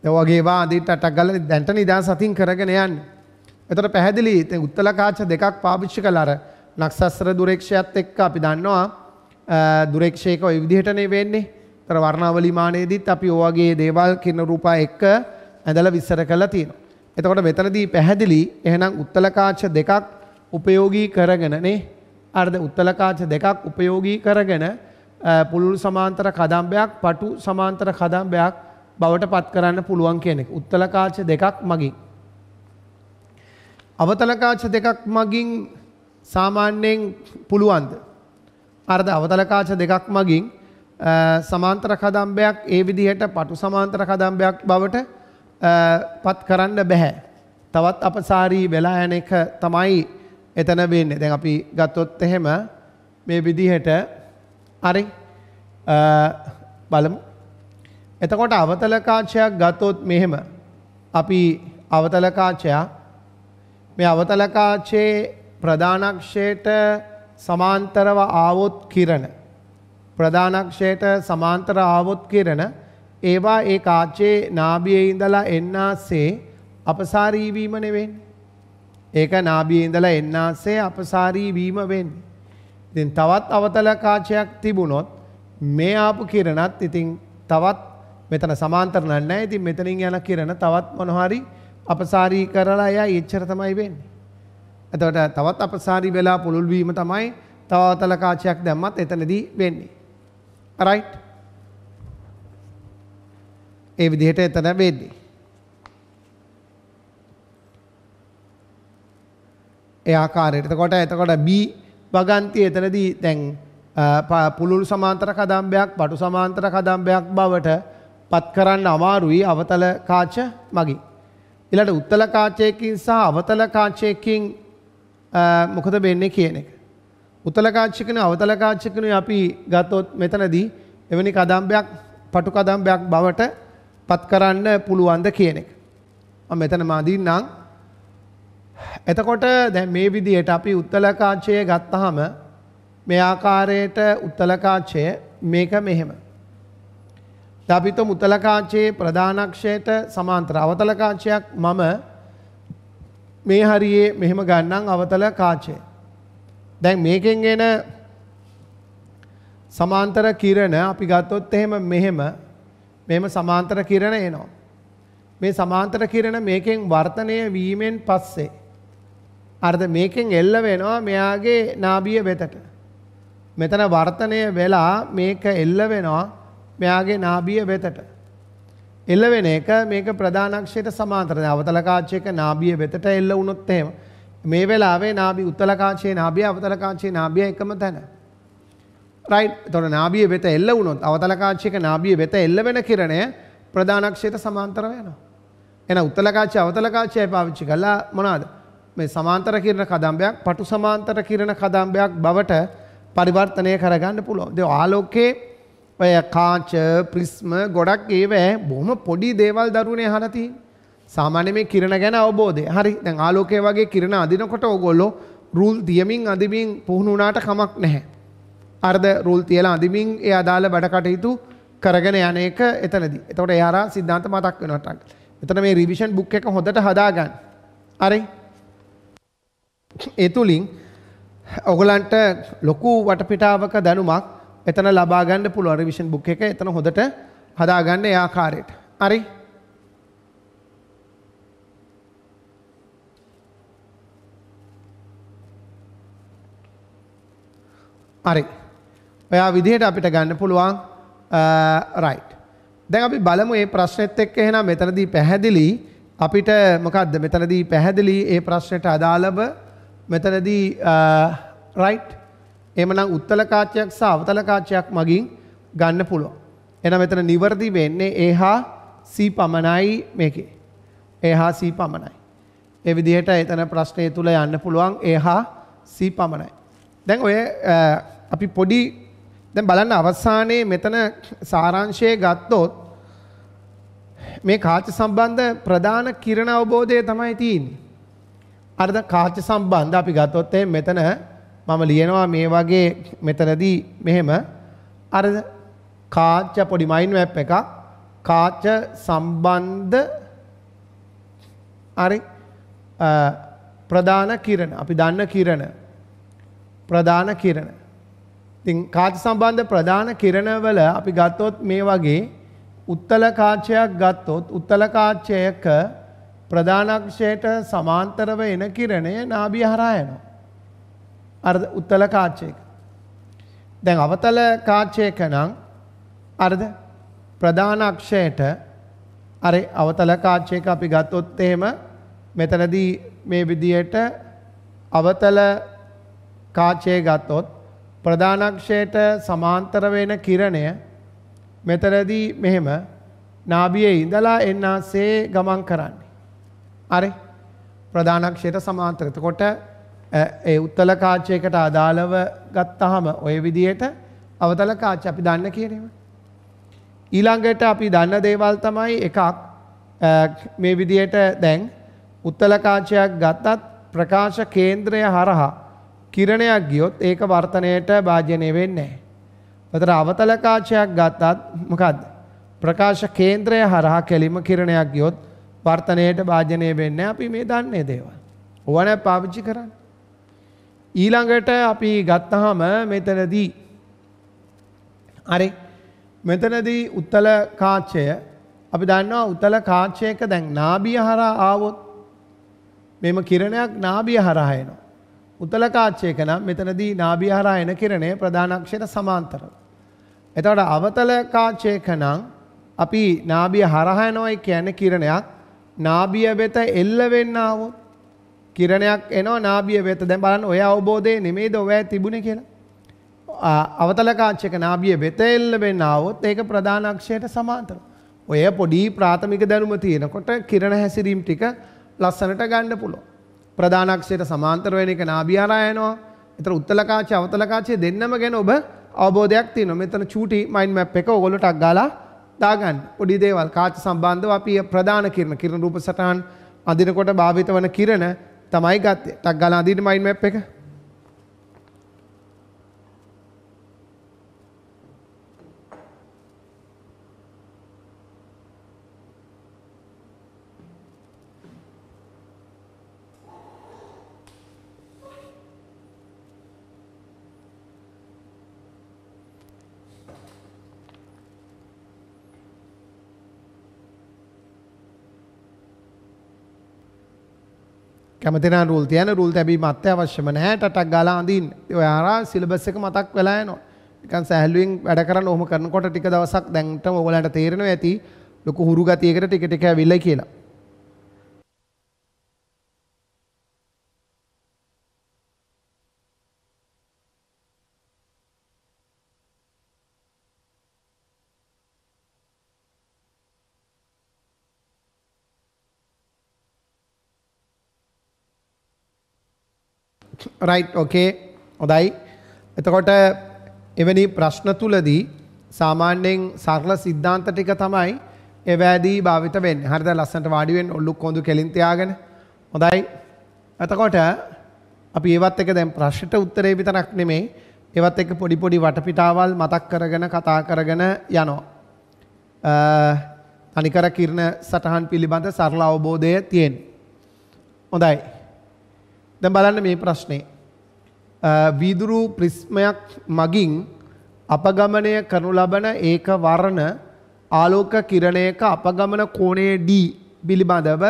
ඔවගේ වාදීට අටක් ගල දැන්ට නිදා සතින් කරගෙන යන්න. එතට පැහැදිලි තැන් උත්තලකාච දෙකක් පාවිච්චි කලර නක්සස්ර දුරේක්ෂයත් එක්ක අපි දන්නවා දුරේක්ෂයක ඔය විදිහටනේ වෙන්නේ තර වර්ණාවලිමානයේදීත් අපි ඕවගේ දේවල් කින්න රූපා එක්ක ඇඳල විස්සර කලා තියෙන. එතකොට මෙතනදී පැහැදිලි එහෙනම් උත්තලකාච දෙකක් උපයෝගී කරගෙනනේ අර්ද උත්තලකාච දෙකක් උපයෝගී කරගෙන පුළුල් සමාන්තර කදම්බයක් පටු සමාන්තර කදම්බයක් බවට පත් කරන්න පුළුවන් කියන එක. උත්තලකාච දෙකක් මගින්. අවතලකාච දෙකක් මගින් සාමාන්‍යයෙන් පුළුවන්ද. අර්ද අවතලකාච දෙකක් මගින් සමාන්තර කදම්බයක් ඒ විදිහට පටු සමාන්තර කදම්බයක් බවට පත් කරන්න බැහැ. තවත් අපසාරී වෙලා යන එක තමයි එතන වෙන්නේ. දැන් අපි ගත්තොත් එහෙම මේ විදිහට හරි බලමු එතකොට අවතලකාචයක් ගත්තොත් මෙහෙම අපි අවතලකාචයා මේ අවතලකාචයේ ප්‍රධානක්ෂයට සමාන්තරව ආවොත් කිරණ ප්‍රධානක්ෂයට සමාන්තර ආවොත් කිරණ ඒවා ඒ කාචයේ නාභියේ ඉඳලා එන්නාසේ අපසාරී වීම නෙවෙයි. ඒක නාභියේ ඉඳලා එන්නාසේ අපසාරී වීම වෙන්නේ. ඉතින් තවත් අවතලකාචයක් තිබුණොත් මේ ආපු කිරණත් ඉතින් තවත් මෙතන සමාන්තර නැහැ. ඉතින් මෙතනින් යන කිරණ තවත් මොනවාරි අපසාරී කරලා එයා එච්චර තමයි වෙන්නේ. එතකොට තවත් අපසාරී වෙලා පුළුල් වීම තමයි තවතල කාචයක් දැම්මත් එතනදී වෙන්නේ. රයිට්. ඒ විදිහට එතන වෙන්නේ. ඒ ආකාරයට. එතකොට එතකොට B වගන්ති එතනදී දැන් පුළුල් සමාන්තර කදම්බයක්, පටු සමාන්තර කදම්බයක් බවට පත් කරන්න අමාරුයි අවතල කාච මගින්. ඊළඟ උත්තල කාචයකින් සහ අවතල කාචයකින් මොකද වෙන්නේ කියන එක. උත්තල කාචයකින් අවතල කාචයකින් අපි ගත්තොත් මෙතනදී එවැනි කදම්බයක් පටු කදම්බයක් බවට පත් කරන්න පුළුවන්ද කියන එක. මම මෙතන මාදීන්නම්. එතකොට දැන් මේ විදිහට අපි උත්තල කාචය ගත්තාම මේ ආකාරයට උත්තල කාචය මේක මෙහෙම අපිත මුතලකාච්චයේ ප්‍රධානක්ෂයට සමාන්තර අවතල කාච්චයක් මම මේ හරියේ මෙහෙම ගන්නම් අවතල කාචය. දැන් මේකෙන් එන සමාන්තර කිරණ අපි ගත්තොත් එහෙම මෙහෙම මෙහෙම සමාන්තර කිරණ එනවා. මේ සමාන්තර කිරණ මේකෙන් වර්තනය වීමෙන් පස්සේ අර්ධ මේකෙන් එල්ල වෙනවා මෙයාගේ නාභිය වෙතට. මෙතන වර්තනය වෙලා මේක එල්ල වෙනවා මෙයාගේ නාභිය වෙතට. එල්ලවෙන එක මේක ප්‍රධානක්ෂයට සමාන්තරද අවතල කාචයක නාභිය වෙතට එල්ල වුණොත් එහෙම මේ වෙලාවේ නාභි උත්තර කාචයේ නාභිය අවතල කාචයේ නාභිය එකම තැන. රයිට්. එතකොට නාභිය වෙත එල්ල වුණොත් අවතල කාචයක නාභිය වෙත එල්ල වෙන කිරණය ප්‍රධානක්ෂයට සමාන්තර වෙනවා. එහෙනම් උත්තර කාචය අවතල කාචයයි පාවිච්චි කළා මොනවාද? මේ සමාන්තර කිරණ කදම්බයක් පටු සමාන්තර කිරණ කදම්බයක් බවට පරිවර්තනය කරගන්න පුළුවන්. ඒ ආලෝකයේ ඔය කාච ප්‍රිස්ම ගොඩක් ඒවෑ බොහොම පොඩි දේවල් දරුණේ හලති. සාමාන්‍ය මේ කිරණ ගැන අවබෝධය. හරි දැන් ආලෝකය වගේ කිරණ අදිනකොට ඕගොල්ලෝ රූල් දියමින් අදිමින් පුහුණු වුණාට කමක් නැහැ. අර්ධ රූල් තියලා අදිමින් ඒ අදාළ වැඩ කටයුතු කරගෙන යන එක එතනදී. එතකොට එයාලා සිද්ධාන්ත මතක් වෙනවා ටක්. එතන මේ රිවිෂන් බුක් එක හොඳට හදාගන්න. හරි. ඒ තුලින් ඔගලන්ට ලොකු වටපිටාවක දැනුමක් එතන ලබා ගන්න පුළුවන් රිවිෂන් බුක් එක එතන හොඳට හදා ගන්න ඒ ආකාරයට. හරි? හරි. ඔයා විදිහට අපිට ගන්න පුළුවන් රයිට්. දැන් අපි බලමු මේ ප්‍රශ්නෙත් එක්ක එහෙනම් මෙතනදී පැහැදිලි අපිට මොකද්ද මෙතනදී පැහැදිලි ඒ ප්‍රශ්නෙට අදාළව මෙතනදී රයිට් එමනම් උත්තල කාචයක් සහ අවතල කාචයක් මගින් ගන්න පුළුවන්. එහෙනම් මෙතන නිවර්දි වෙන්නේ A හා C පමණයි මේකේ. A හා C පමණයි. ඒ විදිහට එතන ප්‍රශ්නය තුල යන්න පුළුවන් A හා C පමණයි. දැන් ඔය අපි පොඩි දැන් බලන්න අවසානයේ මෙතන සාරාංශය ගත්තොත් මේ කාච සම්බන්ධ ප්‍රධාන කිරණ අවබෝධය තමයි තියෙන්නේ. අර දැන් කාච සම්බන්ධ අපි ගත්තොත් මෙතන මම ලියනවා මේ වගේ මෙතනදී මෙහෙම අර කාච්ච පොඩි මයින් වැප් එකක් කාච්ච සම්බන්ධ අරි ප්‍රධාන කිරණ අපි දන්න කිරණ ප්‍රධාන කිරණ ඉතින් කාච සම්බන්ධ ප්‍රධාන කිරණවල අපි ගත්තොත් මේ වගේ උත්තල කාචයක් ගත්තොත් උත්තල කාචයක ප්‍රධානක්ෂයට සමාන්තරව එන කිරණය නාභිය හරහා යනවා අර උත්තල කාච්චයක. දැන් අවතල කාච්චයක නම් අරද ප්‍රධාන අක්ෂයට අර අවතල කාච්චයක අපි ගත්තොත් එහෙම මෙතනදී මේ විදියට අවතල කාචය ගත්තොත් ප්‍රධාන අක්ෂයට සමාන්තර වෙන කිරණය මෙතනදී මෙහෙම නාභියේ ඉඳලා එන්නාසේ ගමන් කරන්නේ. හරි. ප්‍රධාන අක්ෂයට සමාන්තර. එතකොට ඒ උත්තල කාචයකට අදාළව ගත්තාම ওই විදිහට අවතල කාච අපි දන්න කියනේම. ඊළඟට අපි දන්න දේවල් තමයි එකක් මේ විදිහට දැන් උත්තල කාචයක් ගත්තත් ප්‍රකාශ කේන්ද්‍රය හරහා කිරණයක් ගියොත් ඒක වර්තනයට භාජනය වෙන්නේ නැහැ. පතර අවතල කාචයක් ගත්තත් මොකද්ද? ප්‍රකාශ කේන්ද්‍රය හරහා කෙලිම කිරණයක් ගියොත් වර්තනයට භාජනය වෙන්නේ අපි මේ දන්නේ දේවල්. ඕවා නැ පාවිච්චි කරන්නේ ඊළඟට අපි ගත්තහම මෙතනදී හරි මෙතනදී උත්තල කාච්චය අපි දන්නවා උත්තල කාච්චයක දැන් නාභිය හරහා ආවොත් මෙම කිරණයක් නාභිය හරහා එනවා. උත්තල කාච්චයක නම් මෙතනදී නාභිය හරහා එන කිරණය ප්‍රධාන අක්ෂර සමාන්තරව. එතකොට අවතල කාච්චයක නම් අපි නාභිය හරහා එනවයි කියන්නේ කිරණයක් නාභිය වෙත එල්ල වෙන්න ආවොත් කිරණයක් එනවා නාභිය වෙත. දැන් බලන්න ඔය අවබෝධය නෙමෙයිද ඔය තිබුණේ කියලා. අවතල කාංශයක නාභිය වෙත එල්ලෙන්න આવොත් ඒක ප්‍රධාන අක්ෂයට සමාන්තරයි. ඔය පොඩි ප්‍රාථමික දැනුම තියෙනකොට කිරණ හැසිරීම් ටික ලස්සනට ගන්න පුළුවන්. ප්‍රධාන අක්ෂයට සමාන්තර වෙන එක නාභිය හරහා යනවා. ඒතර උත්තල කාංශය අවතල කාංශය දෙන්නම ගැන ඔබ අවබෝධයක් තියෙනවා. මෙතන චූටි මයින්ඩ් මැප් එක ඔයගොල්ලෝ ටක් ගාලා දාගන්න. පොඩි දේවල් කාච සම්බන්ධව අපි ප්‍රධාන කිරණ කිරණ රූප සටහන් අඳිනකොට භාවිත වන කිරණ තමයි ගත්තේ. ටක් ගාලා අඳින්න මයින්ඩ් මැප් එක. කැමතින රූල් තියන රූල් තැබීම අත්‍යවශ්‍යම නැහැ ටටක් ගාලා අඳින්න. ඒ හරහා සිලබස් එක මතක් වෙලා යනවා. නිකන් සැහැල්ලුවෙන් වැඩ කරලා ඔහොම කරනකොට ටික දවසක් දැන්ටම ඔයාලට තේරෙනවා ඇති ලොකු හුරු ගතියකට ටික ටික ඇවිල්ලා කියලා. රයිට් ඕකේ හොඳයි. එතකොට එවැනි ප්‍රශ්න තුලදී සාමාන්‍යයෙන් සරල සිද්ධාන්ත ටික තමයි එවැදී භාවිත වෙන්නේ. හරිද? ලස්සනට වාඩි වෙන්න ඔල්ලු කොඳු කෙලින් තියාගෙන. හොඳයි. එතකොට අපි ඒවත් එක දැන් ප්‍රශ්නට උත්තරේ විතරක් නෙමෙයි ඒවත් එක පොඩි පොඩි වටපිටාවල් මතක් කරගෙන කතා කරගෙන යනවා. තනිකර කිරණ සටහන් පිළිබඳ සරල අවබෝධය තියෙන. හොඳයි. දැන් බලන්න මේ ප්‍රශ්නේ. වීදුරු ප්‍රිස්මයක් මගින් අපගමනය කරනු ලබන ඒක වර්ණ ආලෝක කිරණයක අපගමන කෝණයේ D පිළිබඳව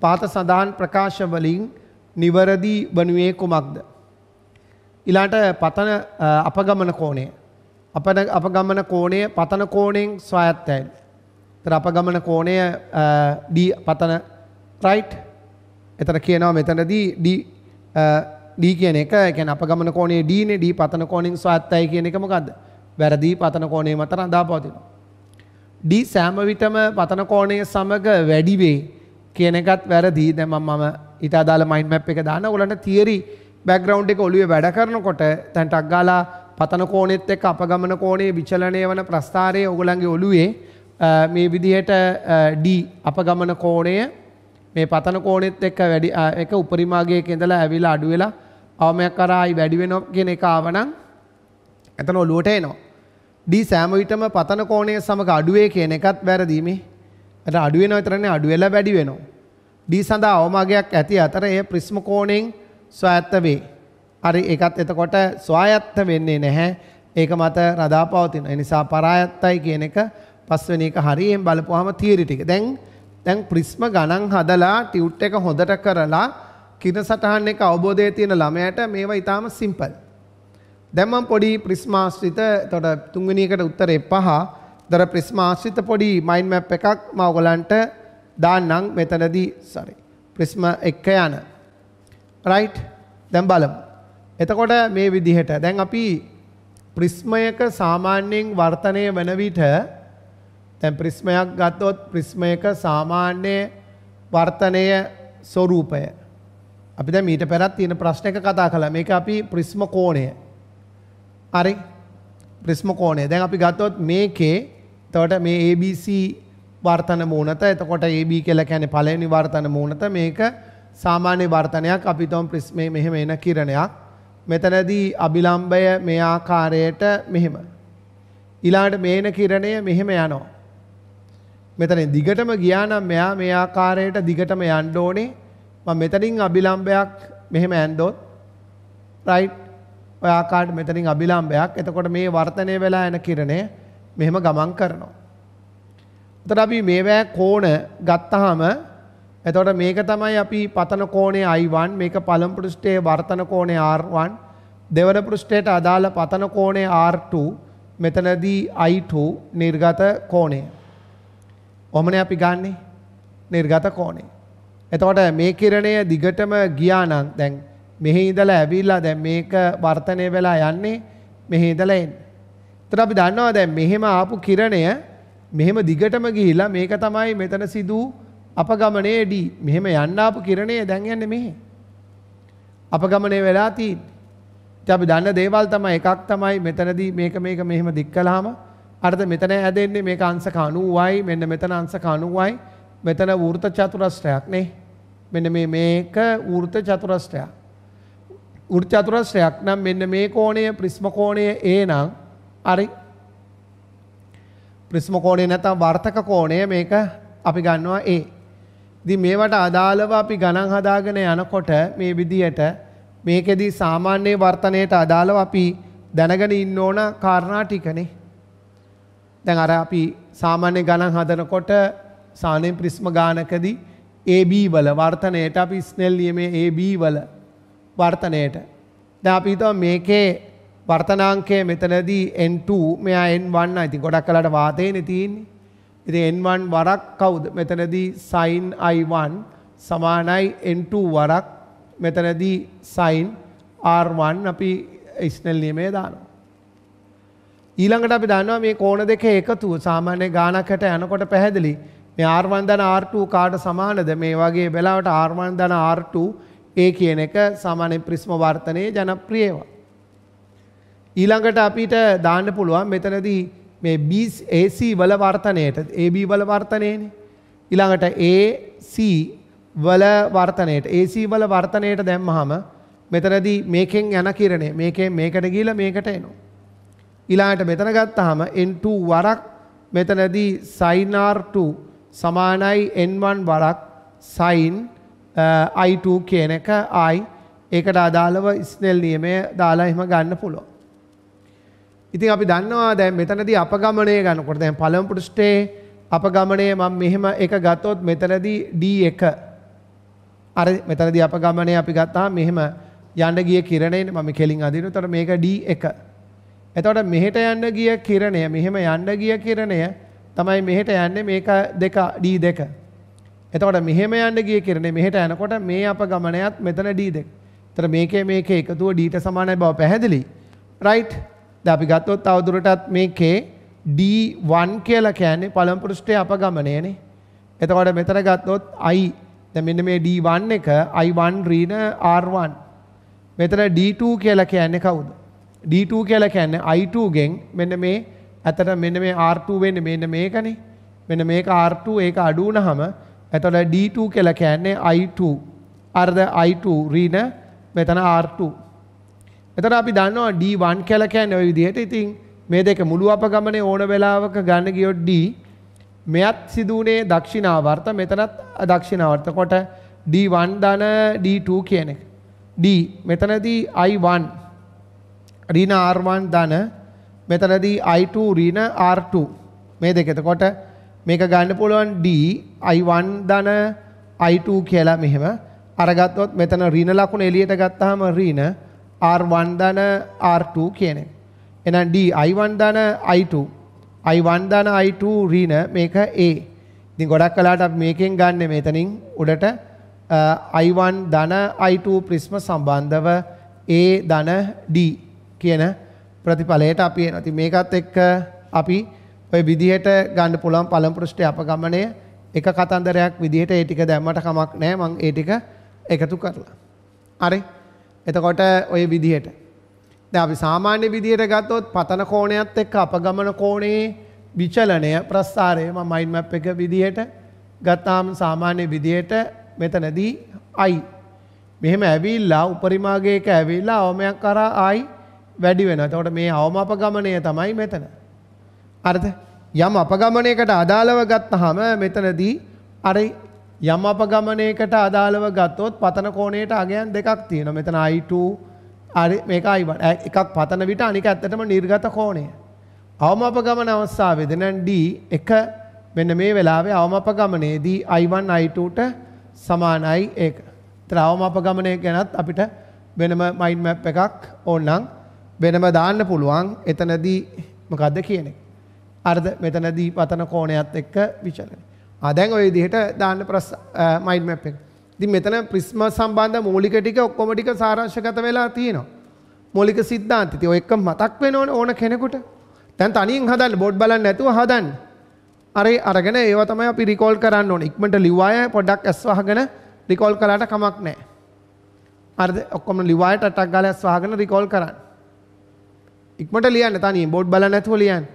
පාත සඳහන් ප්‍රකාශ වලින් නිවැරදි වනුයේ කුමක්ද? ඊළාට පතන අපගමන කෝණය. අපන අපගමන කෝණය පතන කෝණයෙන් ස්වයත්තයි. ඒතර අපගමන කෝණය D පතන right. එතන කියනවා මෙතනදී D D කියන එක කියන්නේ අපගමන කෝණය D නේ D පතන කෝණයෙන් ස්වාත්තයි කියන එක මොකද්ද? වැරදි පතන කෝණය මත රඳා පවතිනවා. D සෑම විටම පතන කෝණය සමග වැඩි වේ කියන එකත් වැරදි. දැන් මම මම ඊට අදාළ මයින්ඩ් මැප් එක දානවා. ඔයගලන්ට තියරි බෑග්ග්‍රවුන්ඩ් එක ඔළුවේ වැඩ කරනකොට දැන් ටක් ගාලා පතන කෝණෙත් එක්ක අපගමන කෝණයේ විචලනය වන ප්‍රස්ථාරයේ ඔයගලන්ගේ ඔළුවේ මේ විදිහට D අපගමන කෝණය මේ පතන කෝණෙත් එක්ක වැඩි එක උපරිමාගයක ඉඳලා ඇවිල්ලා අඩු වෙලා අවමයක් කරායි වැඩි වෙනවා කියන එක ආවනම් එතන ඔලුවට එනවා. D සෑම විටම පතන කෝණය සමග අඩුවේ කියන එකත් වැරදීමේ. අර අඩු වෙනවා විතරනේ අඩු වෙලා වැඩි වෙනවා. D සඳහා අවමගයක් ඇති අතර එය ප්‍රිස්ම කෝණයෙන් ස්වායත්ත වේ. හරි ඒකත් එතකොට ස්වායත්ත වෙන්නේ නැහැ. ඒක මත රඳා පවතින. ඒ නිසා පරායත්තයි කියන එක පස්වෙනි එක හරියෙන් බලපුවාම තියරි ටික. දැන් දැන් ප්‍රිස්ම ගණන් හදලා ටියුට් එක හොඳට කරලා කින සටහන් එක අවබෝධය තියෙන ළමයට මේවා ඉතාම සිම්පල්. දැන් මම පොඩි ප්‍රිස්ම ආශ්‍රිත එතකොට තුන්වෙනි එකට උත්තරේ පහ. දර ප්‍රිස්ම ආශ්‍රිත පොඩි මයින්ඩ් මැප් එකක් මම ඔයගලන්ට දාන්නම් මෙතනදී sorry. ප්‍රිස්ම එක යන. right දැන් බලමු. එතකොට මේ විදිහට දැන් අපි ප්‍රිස්මයක සාමාන්‍යයෙන් වර්තනය වන විට දැන් ප්‍රිස්මයක් ගත්තොත් ප්‍රිස්මයක සාමාන්‍ය වර්තනය ස්වරූපය අපි දැන් මීට පෙරත් තියෙන ප්‍රශ්නයක කතා කළා. මේක අපි ප්‍රිස්ම කෝණය. හරි? ප්‍රිස්ම කෝණය. දැන් අපි ගත්තොත් මේකේ එතකොට මේ ABC වර්තන මූණත. එතකොට AB කියලා කියන්නේ පළවෙනි වර්තන මූණත. මේක සාමාන්‍ය වර්තනයක්. අපි තම ප්‍රිස්මේ මෙහෙම එන කිරණයක්. මෙතනදී අභිලම්බය මේ ආකාරයට මෙහෙම. ඊළඟට මේන කිරණය මෙහෙම යනවා. මෙතන දිගටම ගියා නම් මෙයා මේ ආකාරයට දිගටම යන්න ඕනේ. මම මෙතනින් අභිලම්භයක් මෙහෙම ඇන්දොත් රයිට් ඔය ආකාරයට මෙතනින් අභිලම්භයක් එතකොට මේ වර්තනය වෙලා යන කිරණය මෙහෙම ගමන් කරනවා. එතකොට අපි මේවැ කෝණ ගත්තාම එතකොට මේක තමයි අපි පතන කෝණය I1 මේක පළමු පෘෂ්ඨයේ වර්තන කෝණය R1 දෙවන පෘෂ්ඨයට අදාළ පතන කෝණය R2 මෙතනදී I2 නිර්ගත කෝණය. ඔහමනේ අපි ගන්නෙ නිර්ගත කෝණය. එතකොට මේ කිරණය දිගටම ගියා නම් දැන් මෙහි ඉඳලා ඇවිල්ලා දැන් මේක වර්තනය වෙලා යන්නේ මෙහි ඉඳලා එන්නේ. එතකොට අපි දන්නවා දැන් මෙහෙම ආපු කිරණය මෙහෙම දිගටම ගිහිලා මේක තමයි මෙතන සිදු අපගමනයේ D. මෙහෙම යන්න ආපු කිරණය දැන් යන්නේ මෙහි. අපගමනයේ වෙලා තියෙන්නේ. ඉතින් අපි දන්න දේවල් තමයි එකක් තමයි මෙතනදී මේක මේක මෙහෙම දික් කළාම අරද මෙතන හැදෙන්නේ මේක අංශක 90යි මෙන්න මෙතන අංශක 90යි මෙතන වෘත චතුරස්‍රයක් නේ. මෙන්න මේ මේක වෘත චතුරස්‍රයක්. වෘත චතුරස්‍රයක් නම් මෙන්න මේ කෝණය ප්‍රිස්ම කෝණය A නම් හරි. ප්‍රිස්ම කෝණය නැත්නම් වර්තක කෝණය මේක අපි ගන්නවා A. ඉතින් මේවට අදාළව අපි ගණන් හදාගෙන යනකොට මේ විදියට මේකෙදී සාමාන්‍ය වර්තනයට අදාළව අපි දැනගෙන ඉන්න ඕන කාරණා ටිකනේ. දැන් අර අපි සාමාන්‍ය ගණන් හදනකොට සානයෙන් ප්‍රිස්ම ගානකදී AB වල වර්තනයට අපි ස්නෙල් නියමේ AB වල වර්තනයට දැන් අපි හිතමු මේකේ වර්තනාංකය මෙතනදී N2 මෙයා N1 ඉතින් ගොඩක් කලකට වාතයනේ තියෙන්නේ ඉතින් N1 වරක් කවුද මෙතනදී sin I1 සමානයි N2 වරක් මෙතනදී sin R1 අපි ඉස්නෙල් නියමේ දානවා ඊළඟට අපි දන්නවා මේ කෝණ දෙකේ එකතුව සාමාන්‍ය ගානකට යනකොට පැහැදිලි මේ R1 R2 කාට සමානද මේ වගේ වෙලාවට R1 R2 ඒ කියන එක සාමාන්‍ය ප්‍රිස්ම වර්තනයේ ජනප්‍රිය ඒවා. ඊළඟට අපිට දාන්න පුළුවන් මෙතනදී මේ AC වල වර්තනයට AB වල වර්තනයනේ. ඊළඟට AC වල වර්තනයට AC වල වර්තනයට දැම්මහම මෙතනදී මේකෙන් යන කිරණය මේකෙන් මේකට ගිහිල්ලා මේකට එනවා. ඊළඟට මෙතන ගත්තාම N2 වරක් මෙතනදී sin R2 සමානයි n1 වරක් sin i2 කියන එක i ඒකට අදාළව ස්නෙල් නියමය දාලා එහෙම ගන්න පුළුවන්. ඉතින් අපි දන්නවා දැන් මෙතනදී අපගමණය ගන්නකොට දැන් පළමු පෘෂ්ඨයේ අපගමණය මම මෙහෙම එක ගත්තොත් මෙතනදී d1 අර මෙතනදී අපගමණය අපි ගත්තා මෙහෙම යන්න ගිය කිරණය මම කෙලින් අදිනවා. එතකොට මේක D1. එතකොට මෙහෙට යන්න ගිය කිරණය මෙහෙම යන්න ගිය කිරණය තමයි මෙහෙට යන්නේ මේක දෙක D2. එතකොට මෙහෙම යන්න ගිය කෙරනේ මෙහෙට යනකොට මේ අප ගමනයත් මෙතන D2. එතන මේකේ මේකේ එකතුව D ට සමානයි බව පැහැදිලි. right? දැන් අපි ගත්තොත් තවදුරටත් මේකේ D1 කියලා කියන්නේ පළමු පෘෂ්ඨයේ අප ගමනයනේ. එතකොට මෙතන ගත්තොත් I දැන් මෙන්න මේ D1 එක I1 ඍණ R1. මෙතන D2 කියලා කියන්නේ කවුද? D2 කියලා කියන්නේ I2 ගෙන් මෙන්න මේ ඇතට මෙන්න මේ R2 වෙන්න මෙන්න මේකනේ මෙන්න මේක R2 ඒක අඩු වුණාම එතකොට D2 කියලා කියන්නේ I2 අරද I2 ඍණ මෙතන R2 එතකොට අපි දන්නවා D1 කියලා කියන්නේ ওই විදිහට ඉතින් මේ දෙක මුළු අපගමනේ ඕන වෙලාවක ගන්න ගියොත් D මෙයත් සිදුනේ දක්ෂිනාවර්ත මෙතනත් දක්ෂිනාවර්ත කොට D1 ධන D2 කියන එක. D මෙතනදී I1 ඍණ R1 ධන මෙතනදී I2 ඍණ R2 මේ දෙක. එතකොට මේක ගන්න පුළුවන් D I1 ධන I2 කියලා මෙහෙම අරගත්තොත් මෙතන ඍණ ලකුණ එළියට ගත්තාම ඍණ R1 ධන R2 කියන එක. එහෙනම් D I1 ධන I2 I1 ධන I2 ඍණ මේක A. ඉතින් ගොඩක් කලාට අපි මේකෙන් ගන්න මෙතනින් උඩට I1 ධන I2 ප්‍රිස්ම සම්බන්ධව A ධන D කියන ප්‍රතිඵලයට අපි එනවා. ඉතින් මේකත් එක්ක අපි ඔය විදිහට ගන්න පුළුවන් පළමු පෘෂ්ඨයේ අපගමණය එක කතන්දරයක් විදිහට ඒ ටික දැම්මට කමක් නැහැ. මම ඒ ටික එකතු කරලා. හරි. එතකොට ඔය විදිහට දැන් අපි සාමාන්‍ය විදිහට ගත්තොත් පතන කෝණයත් එක්ක අපගමන කෝණේ විචලනය ප්‍රස්ථාරය මම මයින්ඩ් මැප් එක විදිහට ගත්තාම සාමාන්‍ය විදිහට මෙතනදී i මෙහෙම ඇවිල්ලා උපරිමාගයක ඇවිල්ලා අවමයක් කරා i වැඩි වෙනවා. එතකොට මේ අවම අපගමනය තමයි මෙතන. හරිද? යම් අපගමනයකට අදාළව ගත්තාම මෙතනදී අර යම් අපගමනයකට අදාළව ගත්තොත් පතන කෝණයට අගයන් දෙකක් තියෙනවා. මෙතන I2 හරි මේක I1. එකක් පතන විට අනික ඇත්තටම නිර්ගත කෝණය. අවම අපගමන අවස්ථාවේදී නම් D එක මෙන්න මේ වෙලාවේ අවම අපගමනයේදී I1 I2ට සමානයි 1. ඒතර අවම අපගමනය ගැනත් අපිට වෙනම මයින්ඩ් මැප් එකක් ඕනනම් වෙනම දාන්න පුළුවන් එතනදී මොකද්ද කියන එක. අර්ධ මෙතනදී පතන කෝණයත් එක්ක විචලනය. ආ දැන් ওই විදිහට දාන්න ප්‍රස් මයින්ඩ් මැප් එක. ඉතින් මෙතන ප්‍රිස්ම සම්බන්ධ මූලික ටික ඔක්කොම ටික සාරාංශගත වෙලා තියෙනවා. මූලික સિદ્ધාන්ත. ඉතින් ඔය එක මතක් වෙනවනේ ඕන කෙනෙකුට. දැන් තනියෙන් හදන්න බෝඩ් බලන්න නැතුව හදන්න. අර අරගෙන ඒවා තමයි අපි රිකෝල් කරන්න ඕනේ. ඉක්මනට ලිව්වාය පොඩ්ඩක් ඇස් වහගෙන රිකෝල් කළාට කමක් නැහැ. අර ඔක්කොම ලිව්වායට අටක් ගාලා ඇස් වහගෙන රිකෝල් කරන්න. ඉක්මට ලියන්න තනි බෝඩ් බල නැතුව ලියන්න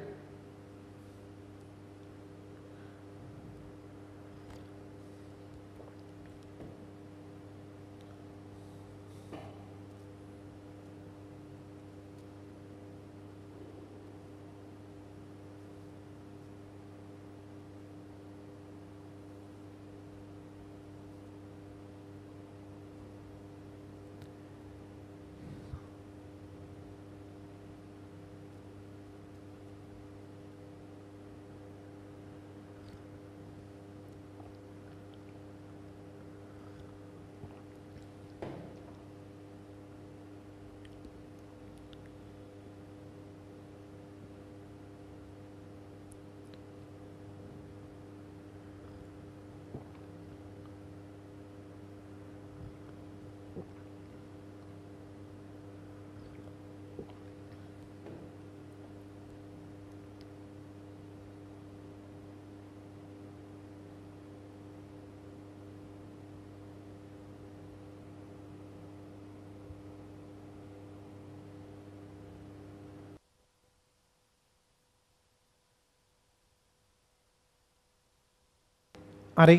හරි.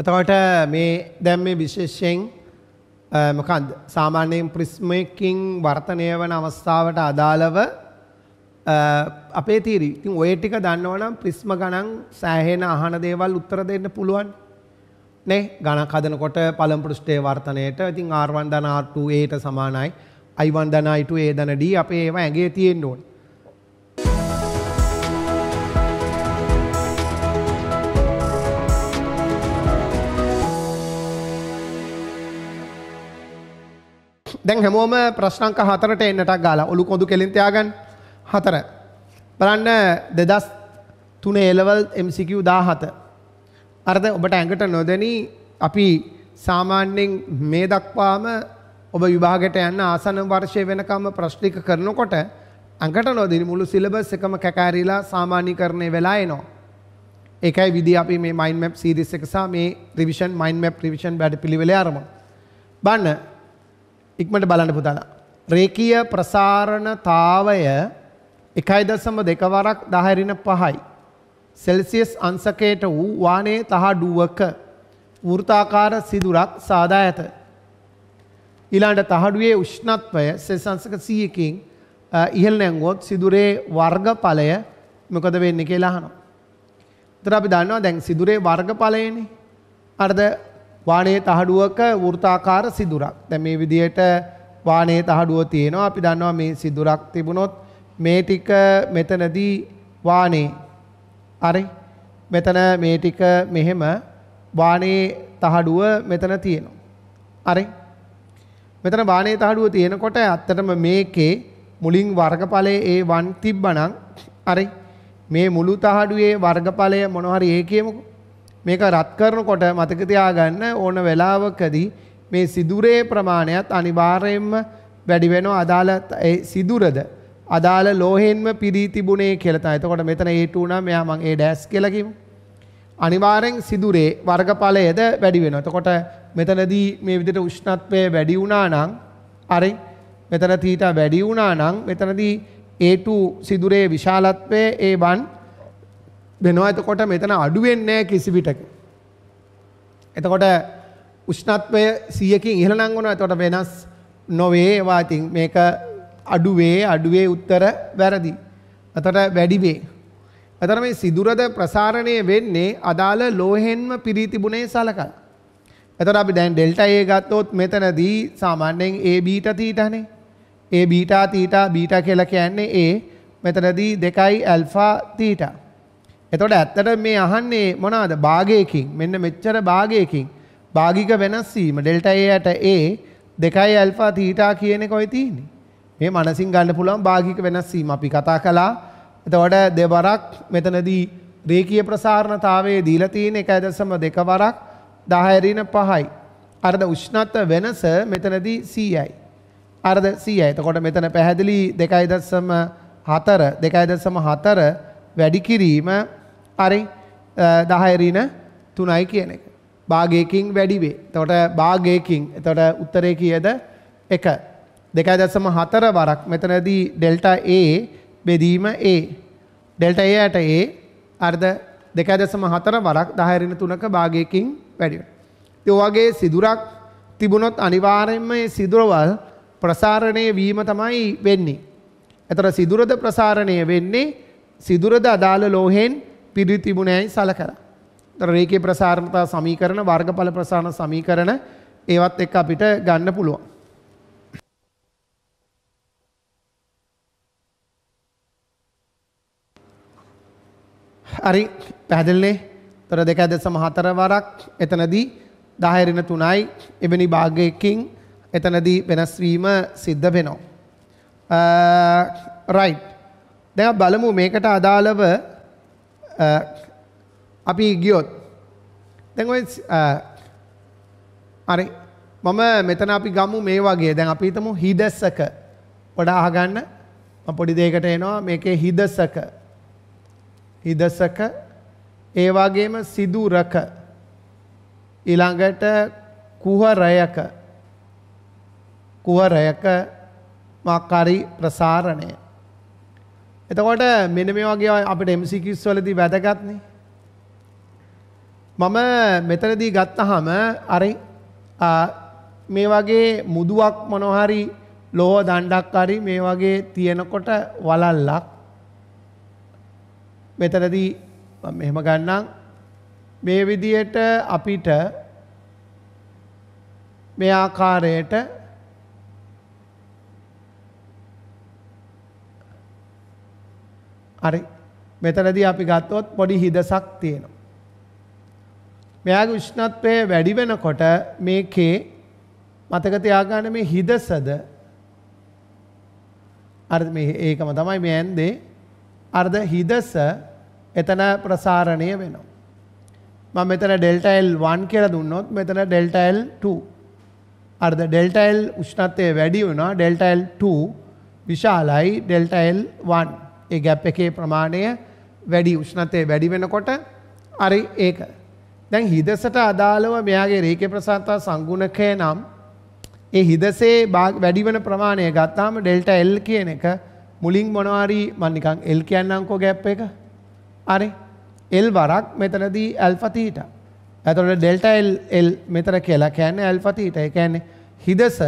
එතකොට මේ දැන් මේ විශේෂයෙන් මොකක්ද සාමාන්‍යයෙන් ප්‍රිස්මයකින් වර්තනය වන අවස්ථාවට අදාළව අපේ තීරි. ඉතින් ඔය ටික දන්නවනම් ප්‍රිස්ම ගණන් සෑහෙන අහන දේවල් උත්තර දෙන්න පුළුවන්. නේ ගණක් හදනකොට පළමු පෘෂ්ඨයේ වර්තනයට ඉතින් R1 ධන R2 A ට සමානයි. I1 ධන I2 A ධන D අපේ ඒවා ඇඟේ තියෙන්න ඕනේ. දැන් හැමෝම ප්‍රශ්නංක හතරට එන්නටක් ගාලා ඔලු කොඳු කෙලින් තියාගන්න හතර බලන්න දෙදස් තුනේ එලවල් MCQ 17 අරද ඔබට ඇඟට නොදෙනී අපි සාමාන්‍යයෙන් මේ දක්වාම ඔබ විභාගයට යන්න ආසන වර්ෂය වෙනකම් ප්‍රශ්නික කරනකොට ඇඟට නොදෙනී මුළු සිලබස් එකම කැකෑරිලා සාමාන්‍යීකරණය වෙලා එනවා ඒකයි විදි අපි මේ මයින්ඩ් මැප් සීරීස් එක සහ මේ රිවිෂන් මයින්ඩ් මැප් රිවිෂන් වැඩ පිළිවෙලේ ආරමුණු බලන්න ඉක්මට බලන්න පුතාලා. රේකීය ප්‍රසාරණතාවය එකයි දසම දෙකවරක් දහරින පහයි. සෙල්සියස් අන්සකයට වූ වානේ තහඩුවක වෘතාකාර සිදුරක් සාදා ඇත. ඊළඟට තහඩුවේ උෂ්ණත්වය සෙල්සංසක සීයකින් ඉහළ නැංගුවොත් සිදුරේ වර්ගඵලය මොකද වෙන්නේ කියලා අහනවා. ඒතර අපි දන්නවා දැන් සිදුරේ වර්ගඵලයනේ. අරද වානේ තහඩුවක වෘතාකාර සිදුරක්. දැන් මේ විදිහට වානේ තහඩුව තියෙනවා. අපි දන්නවා මේ සිදුරක් තිබුණොත් මේ ටික මෙතනදී වානේ හරි මෙතන මේ ටික මෙහෙම වානේ තහඩුව මෙතන තියෙනවා. හරි මෙතන වානේ තහඩුව තියෙනකොට ඇත්තටම මේකේ මුලින් වර්ගඵලයේ ඒ 1 තිබ්බනම් හරි මේ මුළු තහඩුවේ වර්ගඵලය මොනවහරි ඒ කියමුකෝ මේක රත් කරනකොට මතක තියාගන්න ඕන වෙලාවකදී මේ සිදුරේ ප්‍රමාණයත් අනිවාර්යයෙන්ම වැඩි වෙනවා අදාළ ඒ සිදුරද අදාළ ලෝහෙන්ම පිරී තිබුණේ කියලා තමයි. එතකොට මෙතන A2 නම් මෙයා මං A- කියලා කිව්ව. අනිවාර්යෙන් සිදුරේ වර්ගඵලයේද වැඩි වෙනවා. එතකොට මෙතනදී මේ විදිහට උෂ්ණත්වය වැඩි වුණා නම් හරි මෙතන තීටා වැඩි වුණා නම් මෙතනදී A2 සිදුරේ විශාලත්වය A1 වෙනවා එතකොට මෙතන අඩුවෙන්නේ නැහැ කිසි විටක. එතකොට උෂ්ණත්වය 100කින් ඉහළ නම් වෙනවා. එතකොට වෙනස් නොවේ. ඒවා ඉතින් මේක අඩුවේ අඩුවේ උත්තර වැරදි. එතකොට වැඩි වේ. එතකොට මේ සිදුරද ප්‍රසාරණය වෙන්නේ අදාළ ලෝහෙන්ම පිරී තිබුණේ සලකලා. එතකොට අපි දැන් ඩෙල්ටා A ගත්තොත් මෙතනදී සාමාන්‍යයෙන් A බීටා තීටානේ. A බීටා තීටා බීටා කියලා කියන්නේ A මෙතනදී 2යි ඇල්ෆා තීටා. එතොට ඇත්තට මේ අහන්නේ මොනාද භාගයකින් මෙන්න මෙච්චර භාගයකින් භාගික වෙනස්වීම ඩෙල්ටයට ඒ දෙකයි ඇල්පා තීටා කියන කොයි තියන්නේ. මේ මනසින් ගන්න පුළුවන් භාගික වෙනස්වීම අපි කතා කලා එතවට දෙවරක් මෙතනදී රේකිය ප්‍රසාරණතාවේ දීලතිීන එක ඇදසම දෙකවරක් දහයරීන පහයි. අරද උෂ්ණත්ව වෙනස මෙතනදී සීයයි. අරද සීය එතකොට මෙතන පැහැදිලි දෙකයිදස්සම හතර දෙකයිදස්සම හතර වැඩිකිරීම හරි දහයරීන තුනයි කියන එක. භාගයකින් වැඩිවේ. තොට භාගයකින් එතොට උත්තරය කියද එක. දෙකයි දසම හතර වරක් මෙතනදී ඩෙල්ට ඒ බෙදීම ඒ. ඩෙල්ට ඒ ඇයට ඒ අර්ධ දෙකයි දසම හතර වරක් දහයරින තුනක භාගයකින් වැඩිව. යෝවගේ සිදුරක් තිබුණොත් අනිවාරෙන්ම සිදුරවල් ප්‍රසාරණය වීම තමයි වෙන්නේ. එතර සිදුරද ප්‍රසාරණය වෙන්නේ සිදුරද අදාළ ලෝහෙන් පිරි තිබුණෑයි සලකලා. රේකේ ප්‍රසාරණතා සමීකරණ වර්ගඵල ප්‍රසාරණ සමීකරණ ඒවත් එක්ක අපිට ගන්න පුළුවන්. හරි පැහැදිලිනේ. තොර 2.4 වරක් එතනදී 10 ඍණ 3යි එවැනි භාගයකින් එතනදී වෙනස් වීම සිද්ධ වෙනවා. රයිට්. දැන් බලමු මේකට අදාළව Uh, අපි ගියොත් දැන් ඔය uh, හරි මම මෙතන අපි ගමු මේ වගේ දැන් අපි හිතමු හිදසක වඩා අහගන්න මම පොඩි දෙයකට එනවා මේකේ හිදසක හිදසක ඒ වගේම සිදුරක ඊළඟට කුහරයක කුහරයක මාකාරී ප්‍රසාරණය එතකොට මෙන මේ වගේ අපට MCQs වලදී වැදගත්නේ. මම මෙතනදී ගත්තහම අර මේ වගේ මුදුවක් මොනහරි ලෝහ දණ්ඩක් හරි මේ වගේ තියෙනකොට වලල්ලක් මෙතනදී මම මෙහෙම ගන්නම් මේ විදියට අපිට මේ ආකාරයට හරි. මෙතනදී අපි ගත්තොත් පොඩි හිදසක් තියෙනවා. මෙයාගේ උෂ්ණත්වය වැඩි වෙනකොට මේකේ මතක තියාගන්න මේ හිදසද අර මේ ඒකම තමයි මේ ඇන්දේ අර්ධ හිදස එතන ප්‍රසාරණය වෙනවා. මම මෙතන ඩෙල්ටා L1 කියලා දුන්නොත් මෙතන ඩෙල්ටා L2 අර්ධ ඩෙල්ටා L උෂ්ණත්වය වැඩි වෙනවා ඩෙල්ටා L2 විශාලයි ඩෙල්ටා L1 ඒ ගැප් එකේ ප්‍රමාණය වැඩි උෂ්ණතය වැඩි වෙනකොට අරි ඒක. දැන් හිදසට අදාළව මෙයාගේ රේකේ ප්‍රසාතා සංගුණකය නම් ඒ හිදසේ වැඩි වෙන ප්‍රමාණය ගත්තාම ඩෙල්ට එල් කියන එක මුලින් මොනවාරි මන්නිකං එල් කියන්නංකෝ ගැප් එක අරි එල් වරක් මෙතනදී ඇල්පතීට ඇතුට ඩෙල්ට එල් මෙතර කියලා කෑන්න ඇල්පතීට එකන්නේ හිදස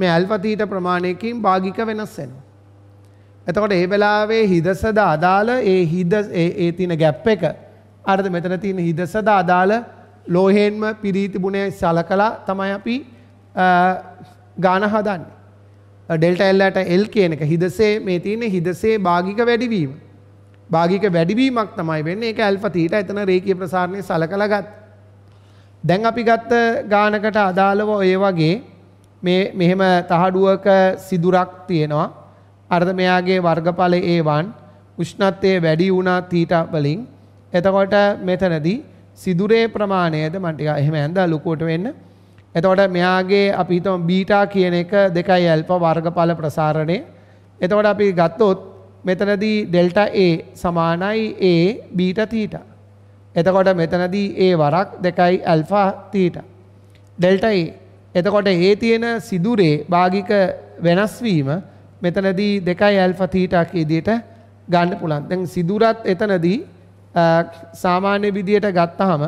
මේ ඇල්පතීට ප්‍රමාණයකින් භාගික වෙනස් වෙන. එතකොට ඒ වෙලාවේ හිදසද අදාළ ඒ හිද ඒ තියෙන ගැප් එක අරද මෙතන තියෙන හිදසද අදාළ ලෝහෙන්ම පිරී තිබුණේ සලකලා තමයි අපි ගාන හදන්නේ. ඩෙල්ටා L ට L කියන එක හිදසේ මේ තියෙන හිදසේ භාගික වැඩිවීම. භාගික වැඩිවීමක් තමයි වෙන්නේ. ඒක ඇල්ෆා තීටා එතන රේඛීය ප්‍රසාරණය සලකලා ගත්තා. දැන් අපි ගත්ත ගානකට අදාළව ඔය වගේ මේ මෙහෙම තහඩුවක සිදුරක් තියෙනවා. අර්ධ මෙයාගේ වර්ගඵල ඒවන් උෂ්ණත්වය වැඩි වුණා තීටා වලින් එතකොට මෙතනදී සිදුරේ ප්‍රමාණයද මම ටික එහෙම ඇඳලා ලුකුවට වෙන්න එතකොට මෙයාගේ අපි හිතමු බීටා කියන එක 2යි ඇල්ෆා වර්ගඵල ප්‍රසාරණය එතකොට අපි ගත්තොත් මෙතනදී ඩෙල්ටා A සමානයි A බීටා තීටා එතකොට මෙතනදී A වරක් 2යි ඇල්ෆා තීටා ඩෙල්ටා A එතකොට A තියෙන සිදුරේ භාගික වෙනස් වීම මෙතනදී දෙකයි ඇල්ෆා තීටා කීදියට ගන්න පුළුවන්. දැන් සිදුරත් එතනදී සාමාන්‍ය විදියට ගත්තාම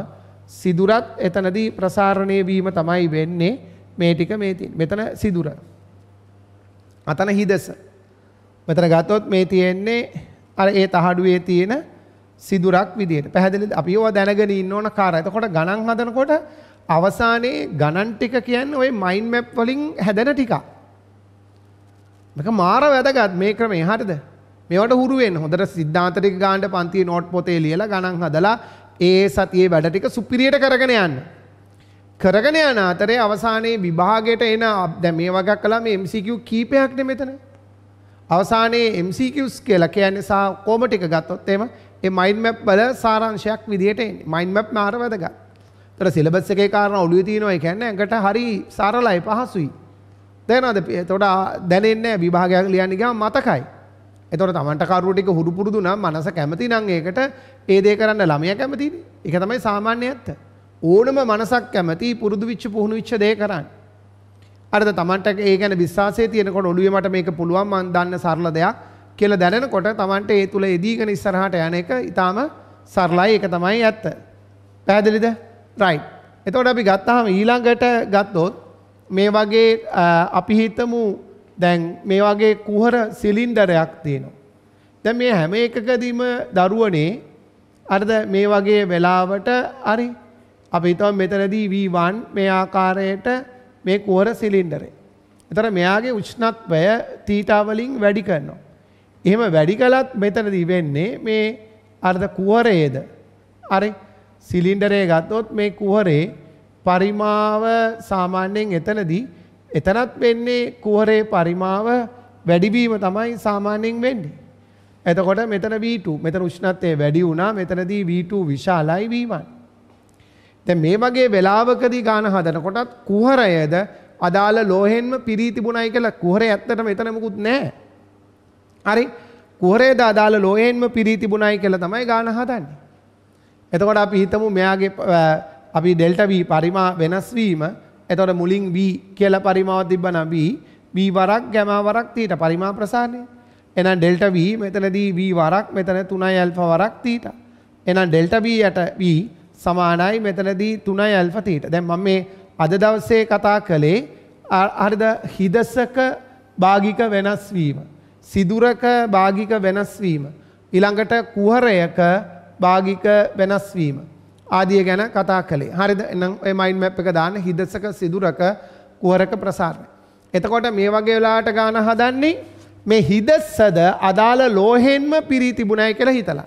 සිදුරත් එතනදී ප්‍රසාරණය වීම තමයි වෙන්නේ මේ ටික මේ තියෙන. මෙතන සිදුර. අතන හිදස. මෙතන ගත්තොත් මේ තියෙන්නේ අර ඒ තහඩුවේ තියෙන සිදුරක් විදියට. පැහැදිලිද? අපි ඒවා දැනගෙන ඉන්න ඕන කාරණා. එතකොට ගණන් හදනකොට අවසානයේ ගණන් ටික කියන්නේ ওই මයින්ඩ් මැප් වලින් හැදෙන ටිකක්. මේක මාර වැදගත් මේ ක්‍රමය හරිද? මේවට හුරු වෙන්න. හොඳට සිද්ධාන්ත ටික ගන්න පන්තියේ නෝට් පොතේ ලියලා ගණන් හදලා ඒ සතියේ වැඩ ටික සුපිරියට කරගෙන යන්න. කරගෙන යන අතරේ අවසානයේ විභාගයට එන දැන් මේ වගක් කළා මේ MCQ කීපයක්නේ මෙතන. අවසානයේ MCQs කියලා කියන්නේ සා කොම ටික ගත්තොත් එහෙම ඒ මයින්ඩ් මැප් වල සාරාංශයක් විදියට එන්නේ. මයින්ඩ් මැප් මාර වැදගත්. ඒතර සිලබස් එකේ කාරණා ඔළුවේ තියෙනවා. ඒ කියන්නේ ඇඟට හරි සරලයි පහසුයි. දැනද එතකොට දැනෙන්නේ විභාගයක් ලියන්න ගියාම මතකයි. එතකොට Tamanට කරුව ටික හුරු පුරුදු නම් මනස කැමති නම් ඒකට ඒ දේ කරන්න ළමයා කැමතිනේ. ඒක තමයි සාමාන්‍ය ඇත්ත. ඕනම මනසක් කැමති පුරුදු විච්ච පුහුණු විච්ච දේ කරන්න. අරද Tamanට ඒ ගැන විශ්වාසය තියෙනකොට ඔළුවේ මට මේක පුළුවන් මං දන්න සරල දෙයක් කියලා දැනෙනකොට Tamanට ඒ තුල එදීගෙන ඉස්සරහට යන එක ඊටාම සරලයි ඒක තමයි ඇත්ත. පැහැදිලිද? right. එතකොට අපි ගත්තාම ඊළඟට ගත්තොත් මේ වගේ අපි හිතමු දැන් මේ වගේ කුහර සිලින්ඩරයක් තියෙනවා. දැන් මේ හැම එකකදීම දරුවනේ අරද මේ වගේ වෙලාවට හරි අපි හිතමු මෙතනදී V1 මේ ආකාරයට මේ කුහර සිලින්ඩරේ. එතන මෙයාගේ උෂ්ණත්වය තීටා වලින් වැඩි කරනවා. එහෙම වැඩි කළත් මෙතනදී වෙන්නේ මේ අරද කුහරයේද හරි සිලින්ඩරේ ගත්තොත් මේ කුහරේ පරිමාව සාමාන්‍යයෙන් එතනදී එතනත් වෙන්නේ කුහරේ පරිමාව වැඩිවීම තමයි සාමාන්‍යයෙන් වෙන්නේ. එතකොට මෙතන V2 මෙතන උෂ්ණත්වය වැඩි වුණා මෙතනදී V2 විශාලයි V1. දැන් මේ වගේ වෙලාවකදී ගාන හදනකොටත් කුහරයද අදාළ ලෝහෙන්ම පිරී තිබුණයි කියලා කුහරේ ඇත්තට මෙතන මොකුත් නැහැ. හරි කුහරේද අදාළ ලෝහෙන්ම පිරී තිබුණයි කියලා තමයි ගාන හදන්නේ. එතකොට අපි හිතමු මෙයාගේ අපි ඩෙල්ට V පරිමා වෙනස් වීම එතකොට මුලින් V කියලා පරිමාව තිබ්බනම් V V වරක් ගැමා වරක් තීටා පරිමා ප්‍රසාරණය. එහෙනම් ඩෙල්ටා V මෙතනදී V වරක් මෙතන 3යි ඇල්ෆා වරක් තීටා. එහෙනම් ඩෙල්ටා V යට V සමානයි මෙතනදී 3යි ඇල්ෆා තීටා. දැන් මම මේ අද දවසේ කතා කළේ හරිද හිදසක භාගික වෙනස් වීම. සිදුරක භාගික වෙනස් වීම. ඊළඟට කුහරයක භාගික වෙනස් වීම. ආදිය ගැන කතා කළේ. හරිද? එහෙනම් ඔය මයින්ඩ් මැප් එක දාන්න හිදසක සිදුරක කුහරක ප්‍රසාරණ. එතකොට මේ වගේ වෙලාවට ගාන හදන්නේ මේ හිදස්සද අදාළ ලෝහෙන්ම පිරී තිබුණයි කියලා හිතලා.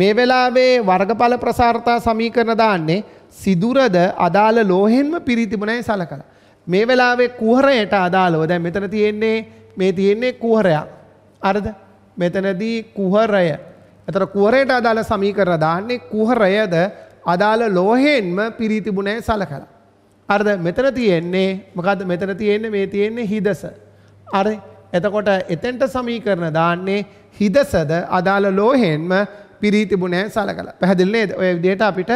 මේ වෙලාවේ වර්ගඵල ප්‍රසාරතා සමීකරණ දාන්නේ සිදුරද අදාළ ලෝහෙන්ම පිරී තිබුණයි සලකලා. මේ වෙලාවේ කුහරයට අදාළව දැන් මෙතන තියෙන්නේ මේ තියෙන්නේ කුහරයක්. අරද? මෙතනදී කුහරය. එතකොට කුහරයට අදාළ සමීකරණ දාන්නේ කුහරයද අදාළ ලෝහයෙන්ම පිරීතිබුණෑ සලකලා. අර්ද මෙතන තියෙන්නේ මකද මෙතන තියෙන්නේ මේ තියෙන්නේ හිදස. අර එතකොට එතෙන්ට සමීකරණ දාන්නේ හිදසද අදාළ ලෝහෙන්ම පිරීතිබුණෑ සලකල පැහැදිල්ලේද ඔය විදියට අපිට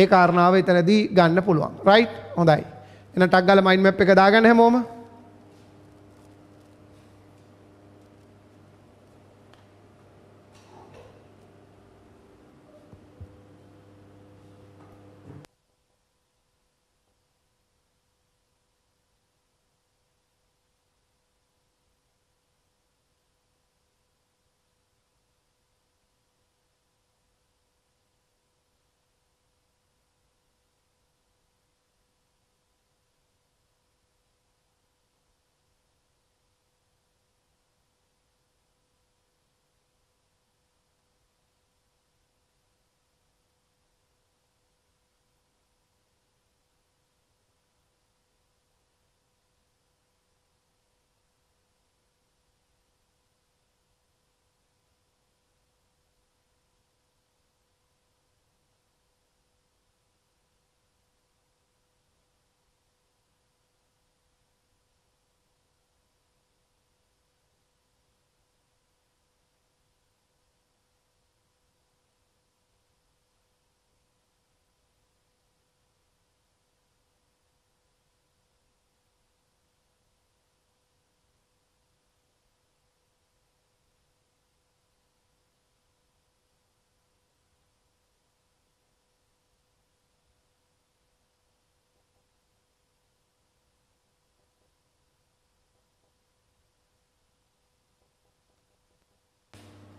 ඒ කාරණාව එතනදී ගන්න පුළුවන් රයි් හොඳයි එන ටක්ගල මයින් මැප් එක දාගන්න හැමෝම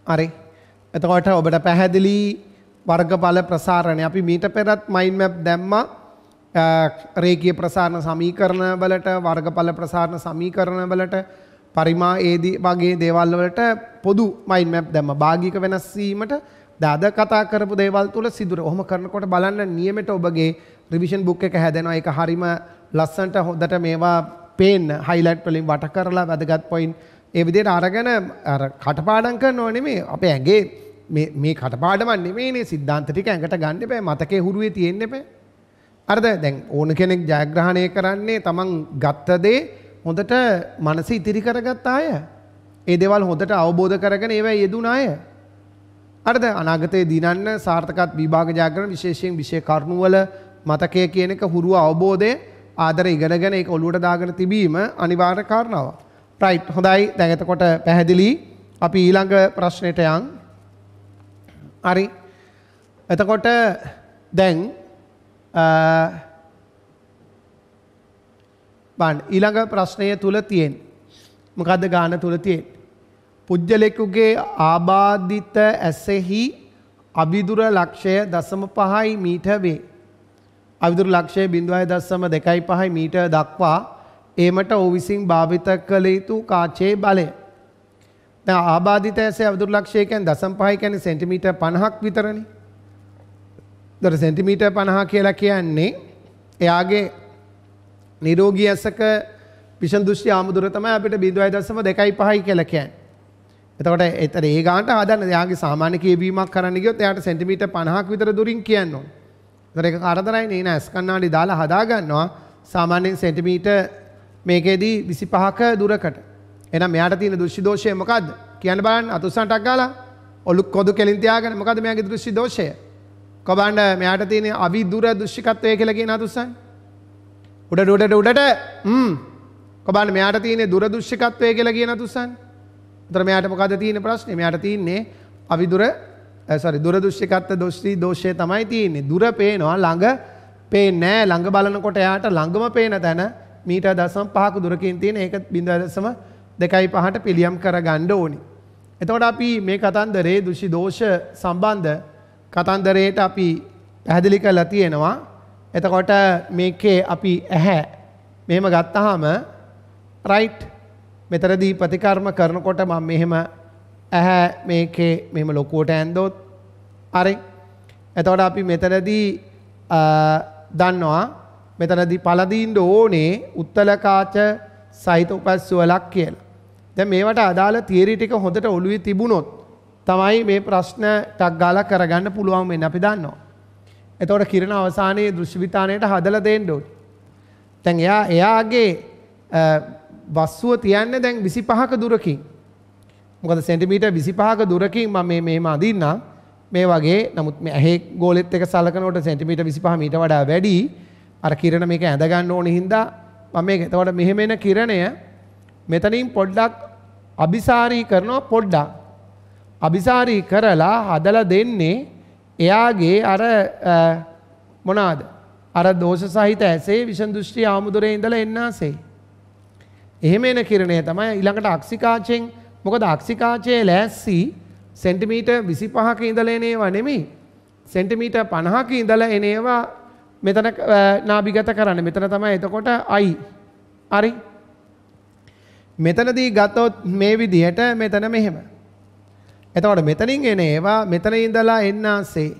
හරි. එතකොට ඔබට පැහැදිලි වර්ගඵල ප්‍රසාරණය. අපි මීට පෙරත් මයින්ඩ් මැප් දැම්මා. රේඛීය ප්‍රසාරණ සමීකරණ වලට වර්ගඵල ප්‍රසාරණ සමීකරණ වලට පරිමා ඒදී වගේ දේවල් වලට පොදු මයින්ඩ් මැප් දැම්මා. භාගික වෙනස් වීමට දාද කතා කරපු දේවල් තුල සිදුර. ඔහොම කරනකොට බලන්න නියමෙට ඔබගේ රිවිෂන් බුක් එක හැදෙනවා. ඒක හරීම ලස්සනට හොඳට මේවා පේන්න. හයිලයිට් වලින් වට කරලා වැදගත් පොයින්ට් ඒ විදිහට අරගෙන අර කටපාඩම් කරනව නෙමෙයි අපේ ඇඟේ මේ මේ කටපාඩම නෙමෙයිනේ සිද්ධාන්ත ටික ඇඟට ගන්න එපා මතකේ හුරුවේ තියෙන්න එපා අරද දැන් ඕන කෙනෙක් ජයග්‍රහණය කරන්නේ තමන් ගත්ත දේ හොඳට මනස ඉතිරි කරගත්ත අය ඒ දේවල් හොඳට අවබෝධ කරගෙන ඒවා යෙදුන අය අරද අනාගතයේ දිනන්න සාර්ථකත් විභාග ජයග්‍රහණ විශේෂයෙන් විශේෂ කරුණු වල මතකය කියන එක හුරු අවබෝධය ආදර ඉගෙනගෙන ඒක ඔළුවට දාගෙන තිබීම අනිවාර්ය කාරණාවක් රයිට් හොඳයි දැන් එතකොට පැහැදිලි අපි ඊළඟ ප්‍රශ්නෙට යන් හරි එතකොට දැන් බලන්න ඊළඟ ප්‍රශ්නය තුල තියෙන මොකද්ද ගාන තුල තියෙන පුජ්‍යලෙකුගේ ආබාධිත ඇසෙහි අවිදුර ලක්ෂය දසම පහයි මීට වේ අවිදුර ලක්ෂය බිඳුවයි දස්සම දෙකයි පහයි මීට දක්වා ඒමට ඔහු විසින් භාවිත කළ යුතු කාචයේ බලය. දැන් ආබාධිත ඇසේ අවදුර්ලක්ෂය කියන්නේ 0.5 කියන්නේ සෙන්ටිමීටර් 50ක් විතරනේ. දර සෙන්ටිමීටර් 50 කියලා කියන්නේ එයාගේ නිරෝගී ඇසක විෂන් දෘෂ්ටි ආමුදුර තමයි අපිට 0.25යි කියලා කියන්නේ. එතකොට ඒතර ඒ ගානට හදන්න එයාගේ සාමාන්‍ය කියවීමක් කරන්න ගියොත් එයාට සෙන්ටිමීටර් 50ක් විතර දුරින් කියන්න ඕන. ඒතර ඒක කරදරයි නේ නෑ ඇස් කණ්ණාඩි දාලා හදා ගන්නවා. සාමාන්‍යයෙන් සෙන්ටිමීටර් මේකේදී විසි පහක දුරකට එනම් මෙයාට තියෙන දෘෂ්ටි දෝෂය මොකද්ද කියන්න බලන්න අතුසන්ටක් ගාලා ඔලු කොදු කෙලින් තියාගෙන මොකද මෙයාගේ දෘෂ්ටි දෝෂය කොබන්න මෙයාට තියෙන අවිදුර දෘෂ්ටිකත්වය කියලා කියන අතුසන් උඩට උඩට උඩට හ්ම් කොබන්න මෙයාට තියෙන දුර දෘෂ්ටිකත්වය කියලා කියන අතුසන් උතර මෙයාට මොකද තියෙන ප්‍රශ්නේ මෙයාට තියෙන්නේ අවිදුර සෝරි දුර දෘෂ්ටිකත්ව දෘෂ්ටි දෝෂය තමයි තියෙන්නේ දුර පේනවා ළඟ පේන්නේ නැහැ ළඟ බලනකොට එයාට ළඟම පේන තැන මීට දසම් පහක දුරකින් තියෙන ඒක බිඳදසම දෙකයි පහට පිළියම් කර ගණ්ඩ ඕනි. එතකොට අපි මේ කතන්දරේ දුෂි දෝෂ සම්බන්ධ කතන්දරයට අපි පැහැදිලි කරලා තියෙනවා. එතකොට මේකේ අපි ඇහැ මෙහෙම ගත්තාම රයිට් මෙතරදී ප්‍රතිකර්ම කරනකොට මම මෙහෙම ඇහැ මේකේ මෙහෙම ලොකුවට ඇන්දොත් අරෙන් එතකොට අපි මෙතනදී දන්නවා මෙතනදී පළඳින්න ඕනේ උත්තලකාච සහිත උපැස්සුවලක් කියලා. දැන් මේවට අදාළ තියරි ටික හොඳට ඔළුවේ තිබුණොත් තමයි මේ ප්‍රශ්න ටක් ගාලා කරගන්න පුළුවන් වෙන්නේ අපි දන්නවා. එතකොට කිරණ අවසානයේ දෘෂ්ටිවිතාණයට හදලා දෙන්න ඕනේ. දැන් එයා එයාගේ වස්සුව තියන්නේ දැන් 25ක දුරකින්. මොකද සෙන්ටිමීටර් 25ක දුරකින් මම මේ මෙහෙම අඳින්නම්. මේ වගේ නමුත් මේ ඇහි ගෝලෙත් එක සලකනකොට සෙන්ටිමීටර් 25 මීට වඩා වැඩි. අර කිරණ මේක ඇඳ ගන්න ඕනේ හින්දා මම මේක එතකොට මෙහෙම එන කිරණය මෙතනින් පොඩ්ඩක් අபிසාරී කරනවා පොඩ්ඩක් අபிසාරී කරලා හදලා දෙන්නේ එයාගේ අර මොනවාද අර දෝෂ සහිත ඇසේ විෂන් දෘෂ්ටි ආමුදුරේ ඉඳලා එන්නාසේ එහෙම එන කිරණය තමයි ඊළඟට අක්සිකාචෙන් මොකද අක්සිකාචයේ ලෑස්සි සෙන්ටිමීටර් 25ක ඉඳලා එන ඒවා නෙමෙයි සෙන්ටිමීටර් 50ක ඉඳලා එන ඒවා මෙතන නාභිගත කරන්න මෙතන තමයි එතකොට අයි. හරි. මෙතනදී ගත්තොත් මේ විදිහට මෙතන මෙහෙම. එතකොට මෙතනින් එන ඒවා මෙතන ඉඳලා එන්නාසේ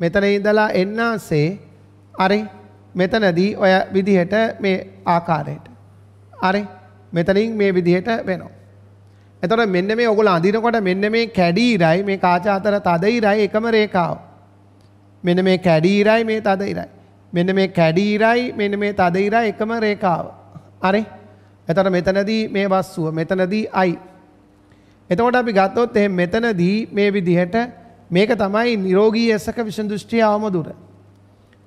මෙතන ඉඳලා එන්නාසේ හරි මෙතනදී ඔය විදිහට මේ ආකාරයට. හරි මෙතනින් මේ විදිහට වෙනවා. එතකොට මෙන්න මේ ඔයගොල්ලෝ අඳිනකොට මෙන්න මේ කැඩීරයි මේ කාච අතර තද ඉරයි එකම රේඛාව. මෙන්න මේ කැඩීරයි මේ තද ඉරයි. මෙන්න මේ කැඩීරයි මෙන්න මේ තදීරයි එකම රේකාව. හරි? එතකොට මෙතනදී මේ වස්සුව මෙතනදී i. එතකොට අපි ගත්තොත් එහෙනම් මෙතනදී මේ විදිහට මේක තමයි නිරෝගී ඇසක විෂන් දෘෂ්ටිය අවම දුර.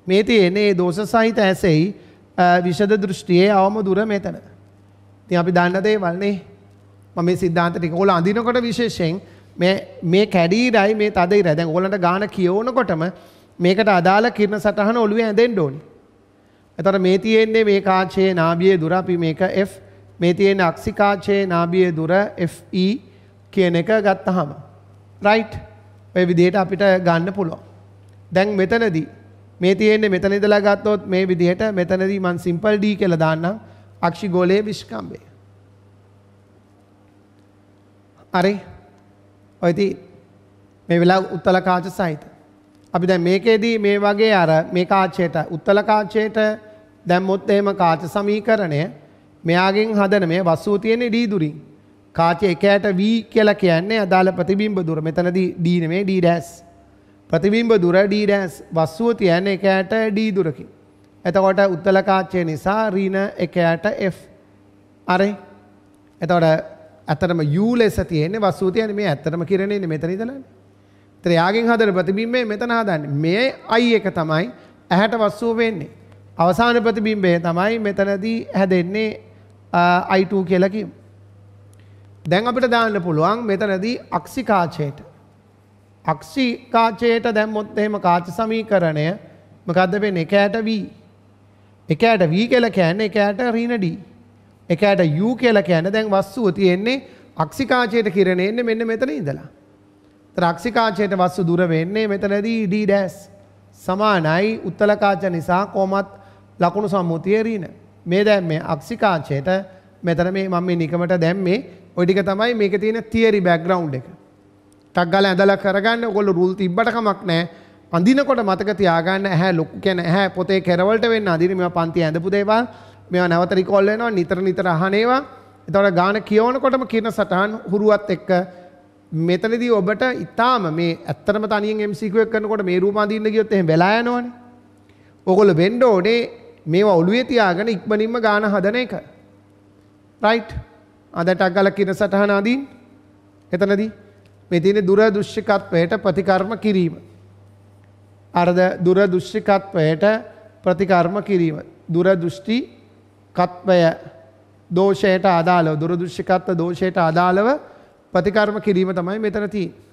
මේ තියෙන ඒ දෝෂ සහිත ඇසෙයි විෂද දෘෂ්ටියේ අවම දුර මෙතන. ඉතින් අපි දන්න දේවල් නේ. මම මේ සිද්ධාන්ත ටික ඕගොල්ලෝ අඳිනකොට විශේෂයෙන් මේ මේ කැඩීරයි මේ තදීරයි. දැන් ඕගොල්ලන්ට ගාන කියවනකොටම මේකට අදාළ කිරණ සටහන ඔළුවේ ඇඳෙන්න ඕනේ. එතකොට මේ තියෙන්නේ මේ කාචයේ නාභියේ දුර අපි මේක F මේ තියෙන අක්සි කාචයේ නාභියේ දුර FE කියන එක ගත්තාම right ඔය විදිහට අපිට ගන්න පුළුවන්. දැන් මෙතනදී මේ තියෙන්නේ මෙතන ඉඳලා ගත්තොත් මේ විදිහට මෙතනදී මම simple d කියලා දාන්නම් අක්ෂි ගෝලයේ විස්කම්බේ. හරි. ඔයදී මේ වෙලාව උත්තල කාච සහිත. අපි දැන් මේකෙදී මේ වගේ අර මේ කාචයට උත්තල කාචයට දැම්මොත් එහෙම කාච සමීකරණය මෙයාගෙන් හදන මේ වස්සුව තියෙන d දුරින් කාච 1ට v කියලා කියන්නේ අදාළ ප්‍රතිබිම්බ දුර. මෙතනදී d නෙමෙයි d dash. ප්‍රතිබිම්බ දුර d dash වස්සුව තියන්නේ 1ට d දුරකින්. එතකොට උත්තල කාචය නිසා ඍණ 1ට f. හරි. එතකොට ඇත්තටම u ලෙස තියෙන්නේ වස්සුව තියන්නේ මේ ඇත්තටම කිරණේ නෙමෙයි මෙතන ඉඳලානේ. ඒතර යාගෙන් හදන ප්‍රතිබිම්බය මෙතන හදන්නේ. මේ අයි එක තමයි ඇහැට වස්සුව වෙන්නේ. අවසාන ප්‍රතිබිම්බය තමයි මෙතනදී හැදෙන්නේ I2 කියලා කියමු. දැන් අපිට දාන්න පුළුවන් මෙතනදී අක්සි කාචයට. අක්සි කාචයට දැම්මොත් එහෙම කාච සමීකරණය මොකද්ද වෙන්නේ? 1ට v. 1ට v කියලා කියන්නේ 1ට ඍණ d. 1ට u කියලා කියන්නේ දැන් වස්තුව තියෙන්නේ අක්සි කාචයට කිරණෙන්නේ මෙන්න මෙතන ඉඳලා. ත්‍රක්ෂිකාචයට වස්සු දුර වෙන්නේ මෙතනදී D ඩෑස් සමානයි උත්තලකාච නිසා කොමත් ලකුණු සම්මුතිය ඍණ. මේ දැම්මේ අක්ෂිකාචයට මෙතන මේ මම මේ නිකමට දැම්මේ ওই ටික තමයි මේකේ තියෙන තියරි බෑග්ග්‍රවුන්ඩ් එක. ටක් ගාලා ඇඳලා කරගන්න ඔයගොල්ලෝ රූල් තිබ්බට කමක් නැහැ. අඳිනකොට මතක තියාගන්න ඇහැ ලොකු කියන්නේ ඇහැ පොතේ කෙරවලට වෙන්න අඳින මේවා පන්ති ඇඳපු දේවල් මේවා නැවත රිකෝල් වෙනවා නිතර නිතර අහන ඒවා. එතකොට ගාන කියවනකොටම කියන සටහන් හුරුවත් එක්ක මෙතනදී ඔබට ඉතාම මේ ඇත්තටම තනියෙන් MCQ එක කරනකොට මේ රූප අඳින්න ගියොත් එහෙම වෙලා යනවනේ. ඕගොල්ලෝ වෙන්න ඕනේ මේවා ඔළුවේ තියාගෙන ඉක්මනින්ම ගාන හදන එක. රයිට්. අදට අගල කියන සටහන අඳින්න. එතනදී මේ තියෙන දුර දෘශ්‍යකත්වයට ප්‍රතිකර්ම කිරීම. අරද දුර දෘශ්‍යකත්වයට ප්‍රතිකර්ම කිරීම. දුර දෘෂ්ටිකත්වය දෝෂයට අදාළව දුර දෘශ්‍යකත්ව දෝෂයට අදාළව ප්‍රතිකර්ම කිරීම තමයි මෙතන තියෙන්නේ.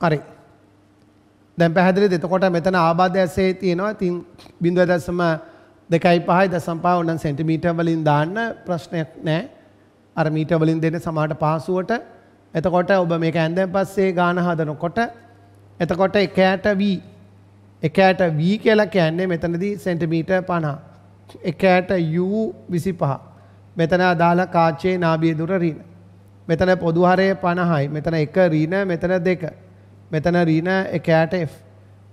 හරි. දැන් පැහැදිලිද? එතකොට මෙතන ආබාධය ඇසේ තියෙනවා. ඉතින් 0.25 උනන් සෙන්ටිමීටර් වලින් දාන්න ප්‍රශ්නයක් නැහැ. අර මීටර් වලින් දෙන්නේ සමහරට පහසුවට. එතකොට ඔබ මේක ඇඳෙන් පස්සේ ගාන හදනකොට එතකොට එකයට V එකයට V කියලා කියන්නේ මෙතනදී සෙන්ටිමීටර් 50. එකයට U 25. මෙතන අදාළ කාචේ නාභිය දුර ඍණ. මෙතන පොදු හරය 50යි. මෙතන 1 ඍණ මෙතන 2. මෙතන ඍණ එකයට f.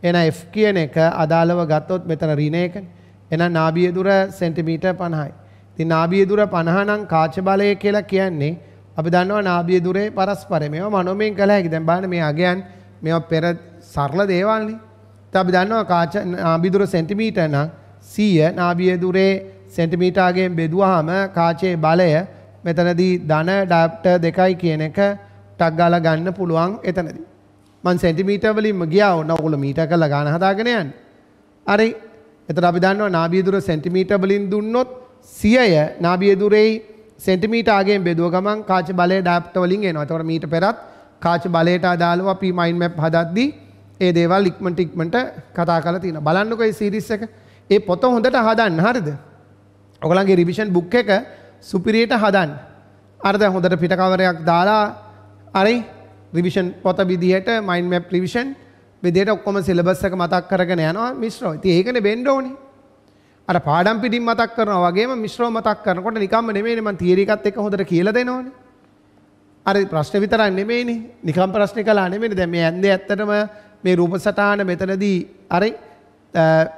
එන f කියන එක අදාළව ගත්තොත් මෙතන ඍණ එකනේ. එහෙනම් නාභිය දුර සෙන්ටිමීටර් 50යි. ඉතින් නාභිය දුර 50 නම් කාච බලය කියලා කියන්නේ අපි දන්නවා නාභිය දුරේ පරස්පරය. මේවා මනෝමයෙන් කළ හැකි. දැන් බලන්න මේ අගයන් මේවා පෙර සරල දේවල්නේ. ඉතින් අපි දන්නවා කාච නාභිය දුර සෙන්ටිමීටර් නම් 100 නාභිය දුරේ සෙන්ටිමීටාගෙන් බෙදුවාම කාචේ බලය මෙතනදී ධන ඩාප්ටර් දෙකයි කියන එක ටක් ගාලා ගන්න පුළුවන් එතනදී. මන් සැටිමීට වලින් ගියාව නවකුල මීට කල්ල ගාන හදාගෙනයන්. අරි එතට අපි දන්නවා නාබියදුර සැටිමීට බලින් දුන්නොත් සියය නාබියදුරෙයි සැටිමීටගේ බෙදුව ගමන් කාච බලය ඩාප්ට වලින් එනවා තොට මීට පෙරත් කාච බලයට අදාළුව අපි මයින් මැප් හදද්දි ඒ දේවල් ඉක්මට ඉක්මට කතා කල තියෙන බලන්නකොයි සිරිස් එක ඒ පොත හොඳට හදන්න හරිද. ඔගලන්ගේ රිවිෂන් බුක් එක සුපිරියට හදන් අර්ද හොඳට පිටකවරයක් දාලා අරයි රිවිෂන් පොත විදිහට මයින් මැප් රිවිෂන් විදිහට ඔක්කොම සිලබස් එක මතක් කරගෙන යනවා මිශ්‍රව. ඉතින් ඒකනේ වෙන්න ඕනේ. අර පාඩම් පිටින් මතක් කරනවා වගේම මිශ්‍රව මතක් කරනකොට නිකම්ම නෙමෙයිනේ මම තියරි එකත් එක්ක හොඳට කියලා දෙනවනේ. අර ප්‍රශ්න විතරක් නෙමෙයිනේ. නිකම් ප්‍රශ්න කළා නෙමෙයිනේ. දැන් මේ ඇන්දේ ඇත්තටම මේ රූප සටහන මෙතනදී අර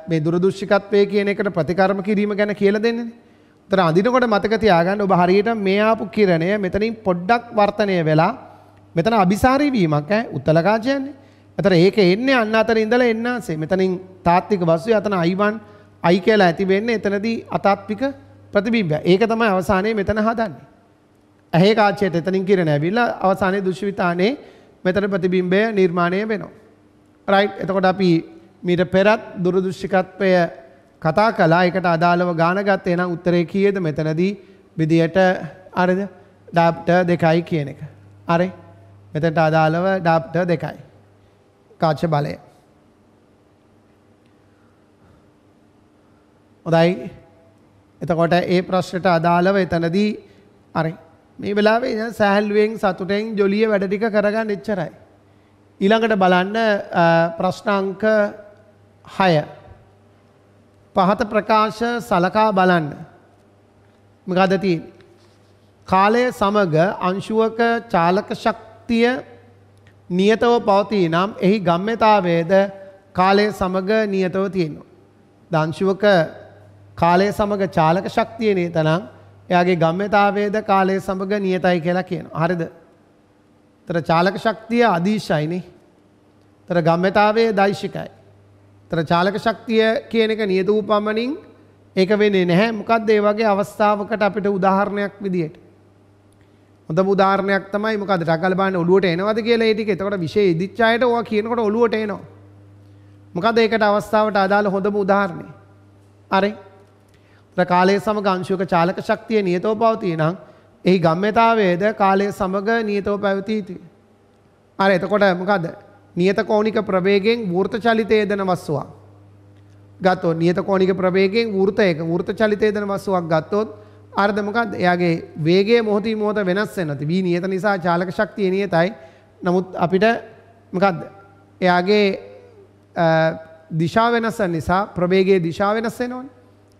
මේ දුරදෘෂ්ටිකත්වයේ කියන එකට ප්‍රතිකර්ම කිරීම ගැන කියලා දෙන්නේ. උතන අඳිනකොට මතක තියාගන්න ඔබ හරියට මේ ආපු කිරණය මෙතනින් පොඩ්ඩක් වර්තනය වෙලා මෙතන අභිසාරී වීමක් ඈ උත්තලකා කියන්නේ. එතන ඒක එන්නේ අන්න අතර ඉඳලා එන්නාසේ. මෙතනින් තාත්වික වස්තුය අතන I1 I කියලා ඇති වෙන්නේ එතනදී අතාත්වික ප්‍රතිබිම්බය. ඒක තමයි අවසානයේ මෙතන හදන්නේ. ඇහි කාචයට එතනින් කිරණ ඇවිල්ලා අවසානයේ දුෂ්විතානේ මෙතන ප්‍රතිබිම්බය නිර්මාණය වෙනවා. රයිට්. එතකොට අපි මීට පෙරත් දුරදෘෂ්ටිකත්වය කතා කළා. ඒකට අදාළව ගාන ගත්තේ නම් උත්තරේ කීයද මෙතනදී විදියට අරද ඩාප්ටර් දෙකයි කියන එක. හරි. මෙතට අදාළව ඩාප්ට දෙකයි. කාච්ච බලය. හොදයි එතකොට ඒ ප්‍රශ්නට අදාළව එතනදී අරි. මේ වෙලාවේ සෑහල්ුවෙන් සතුටෙන් ජොලිය වැඩටික කරගන්න එච්චරයි. ඊළඟට බලන්න ප්‍රශ්නංක හය. පහත ප්‍රකාශ සලකා බලන්න. මගදතින්. කාලය සමග අංශුවක චාලක ශක්ති ශක්තිය නියතව පවතිී නම් එහි ගම්්‍යතාවේද කාලය සමග නියතව තියෙනවා. දංශුවක කාලය සමඟ චාලක ශක්තිය නේතනම් එයාගේ ගම්්‍යතාවේද කාලය සමඟ නියතයි කියලා කියන හරිද. තර චාලක ශක්තිය අදීශයිනේ. තර ගම්්‍යතාවේ දයිශිකයි. තර චාලක ශක්තිය කියන එක නියත වූ පමණින් ඒක වෙන්නේ නැහැ මොකක්ද ඒ වගේ අවස්ථාවකට අපිට උදාහරණයක් විදියට. හොඳ උදාහරණයක් තමයි මොකද රකල් බාන්නේ ඔලුවට එනවද කියලා ඒ ටික. එතකොට විශේෂ ඉදිච්ච අයට ඕවා කියනකොට ඔලුවට එනවා. මොකද ඒකට අවස්ථාවට අදාළ හොඳම උදාහරණය. හරි. තර කාලයේ සමග අංශුක චාලක ශක්තිය නියතව පවතී නම් එහි ගම්‍යතාවයේද කාලයේ සමග නියතව පැවතී යුතුය. හරි එතකොට මොකද? නියත කෝණික ප්‍රවේගයෙන් වෘත චලිතය දෙන වස්තුවක්. ගත්තොත් නියත කෝණික ප්‍රවේගයෙන් වෘතයක වෘත චලිතය දෙන වස්තුවක් ගත්තොත් අර්ධ මොකක්ද එයාගේ වේගයේ මොහොතින් මොහොත වෙනස් වෙනවා. වී නියත නිසා චාලක ශක්තිය නියතයි. නමුත් අපිට මොකක්ද? එයාගේ දිශා වෙනස නිසා ප්‍රවේගයේ දිශා වෙනස් වෙනවනේ.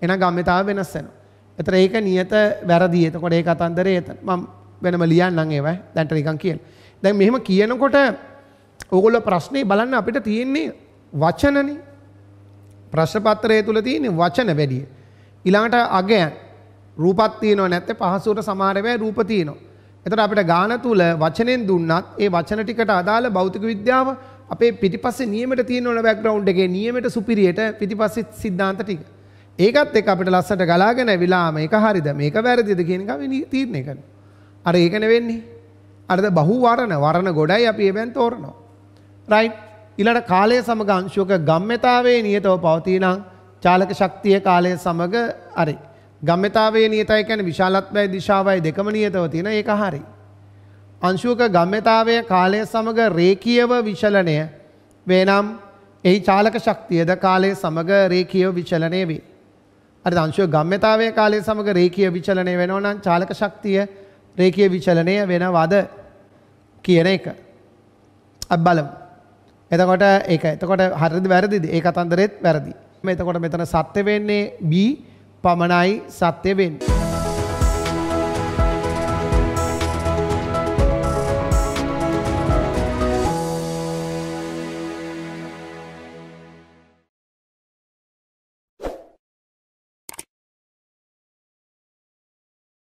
එහෙනම් ගම්මිතාව වෙනස් වෙනවා. එතන ඒක නියත වැරදි. එතකොට ඒ කතන්දරේ එතන මම වෙනම ලියන්නම් ඒවා. දැන්ට නිකන් කියන. දැන් මෙහෙම කියනකොට ඕගොල්ලෝ ප්‍රශ්නේ බලන්න අපිට තියෙන්නේ වචනනේ. ප්‍රශ්න පත්‍රය තුල තියෙන වචන වැඩි. ඊළඟට අගයන් රූපත් තියෙනව නැත්නම් පහසුවට සමහර වෙලාවට රූප තියෙනවා. එතකොට අපිට ගාන තුල වචනෙන් දුන්නත් ඒ වචන ටිකට අදාළ භෞතික විද්‍යාව අපේ පිටිපස්සේ නියමෙට තියෙනවනේ බෑග්ග්‍රවුන්ඩ් එකේ නියමෙට සුපිරියට පිටිපස්සේ සිද්ධාන්ත ටික. ඒකත් එක්ක අපිට ලස්සට ගලාගෙන ඇවිලාම ඒක හරිද මේක වැරදිද කියන එක අපි තීරණය කරනවා. අර ඒකනේ වෙන්නේ. අරද බහු වරණ වරණ ගොඩයි අපි එවෙන් තෝරනවා. රයිට්. ඊළඟ කාලය සමග අංශුවක ගම්මිතාවේ නියතව පවතිනං චාලක ශක්තිය කාලය සමග අරේ ගම්‍යතාවේ නියතයි කියන්නේ විශාලත්වයයි දිශාවයි දෙකම නියතව තියෙන ඒක හරි. අංශුවක ගම්‍යතාවය කාලය සමග රේඛීයව විචලනය වේනම් එහි චාලක ශක්තියද කාලය සමග රේඛීයව විචලනය වේ. හරිද අංශුවේ ගම්‍යතාවය කාලය සමග රේඛීය විචලනය වෙනවා නම් චාලක ශක්තිය රේඛීය විචලනය වෙනවද කියන එක. අපි බලමු. එතකොට ඒක එතකොට හරිද වැරදිද? ඒ කතන්දරෙත් වැරදි. එතකොට මෙතන සත්‍ය වෙන්නේ B පමණයි සත්‍ය වෙන්නේ.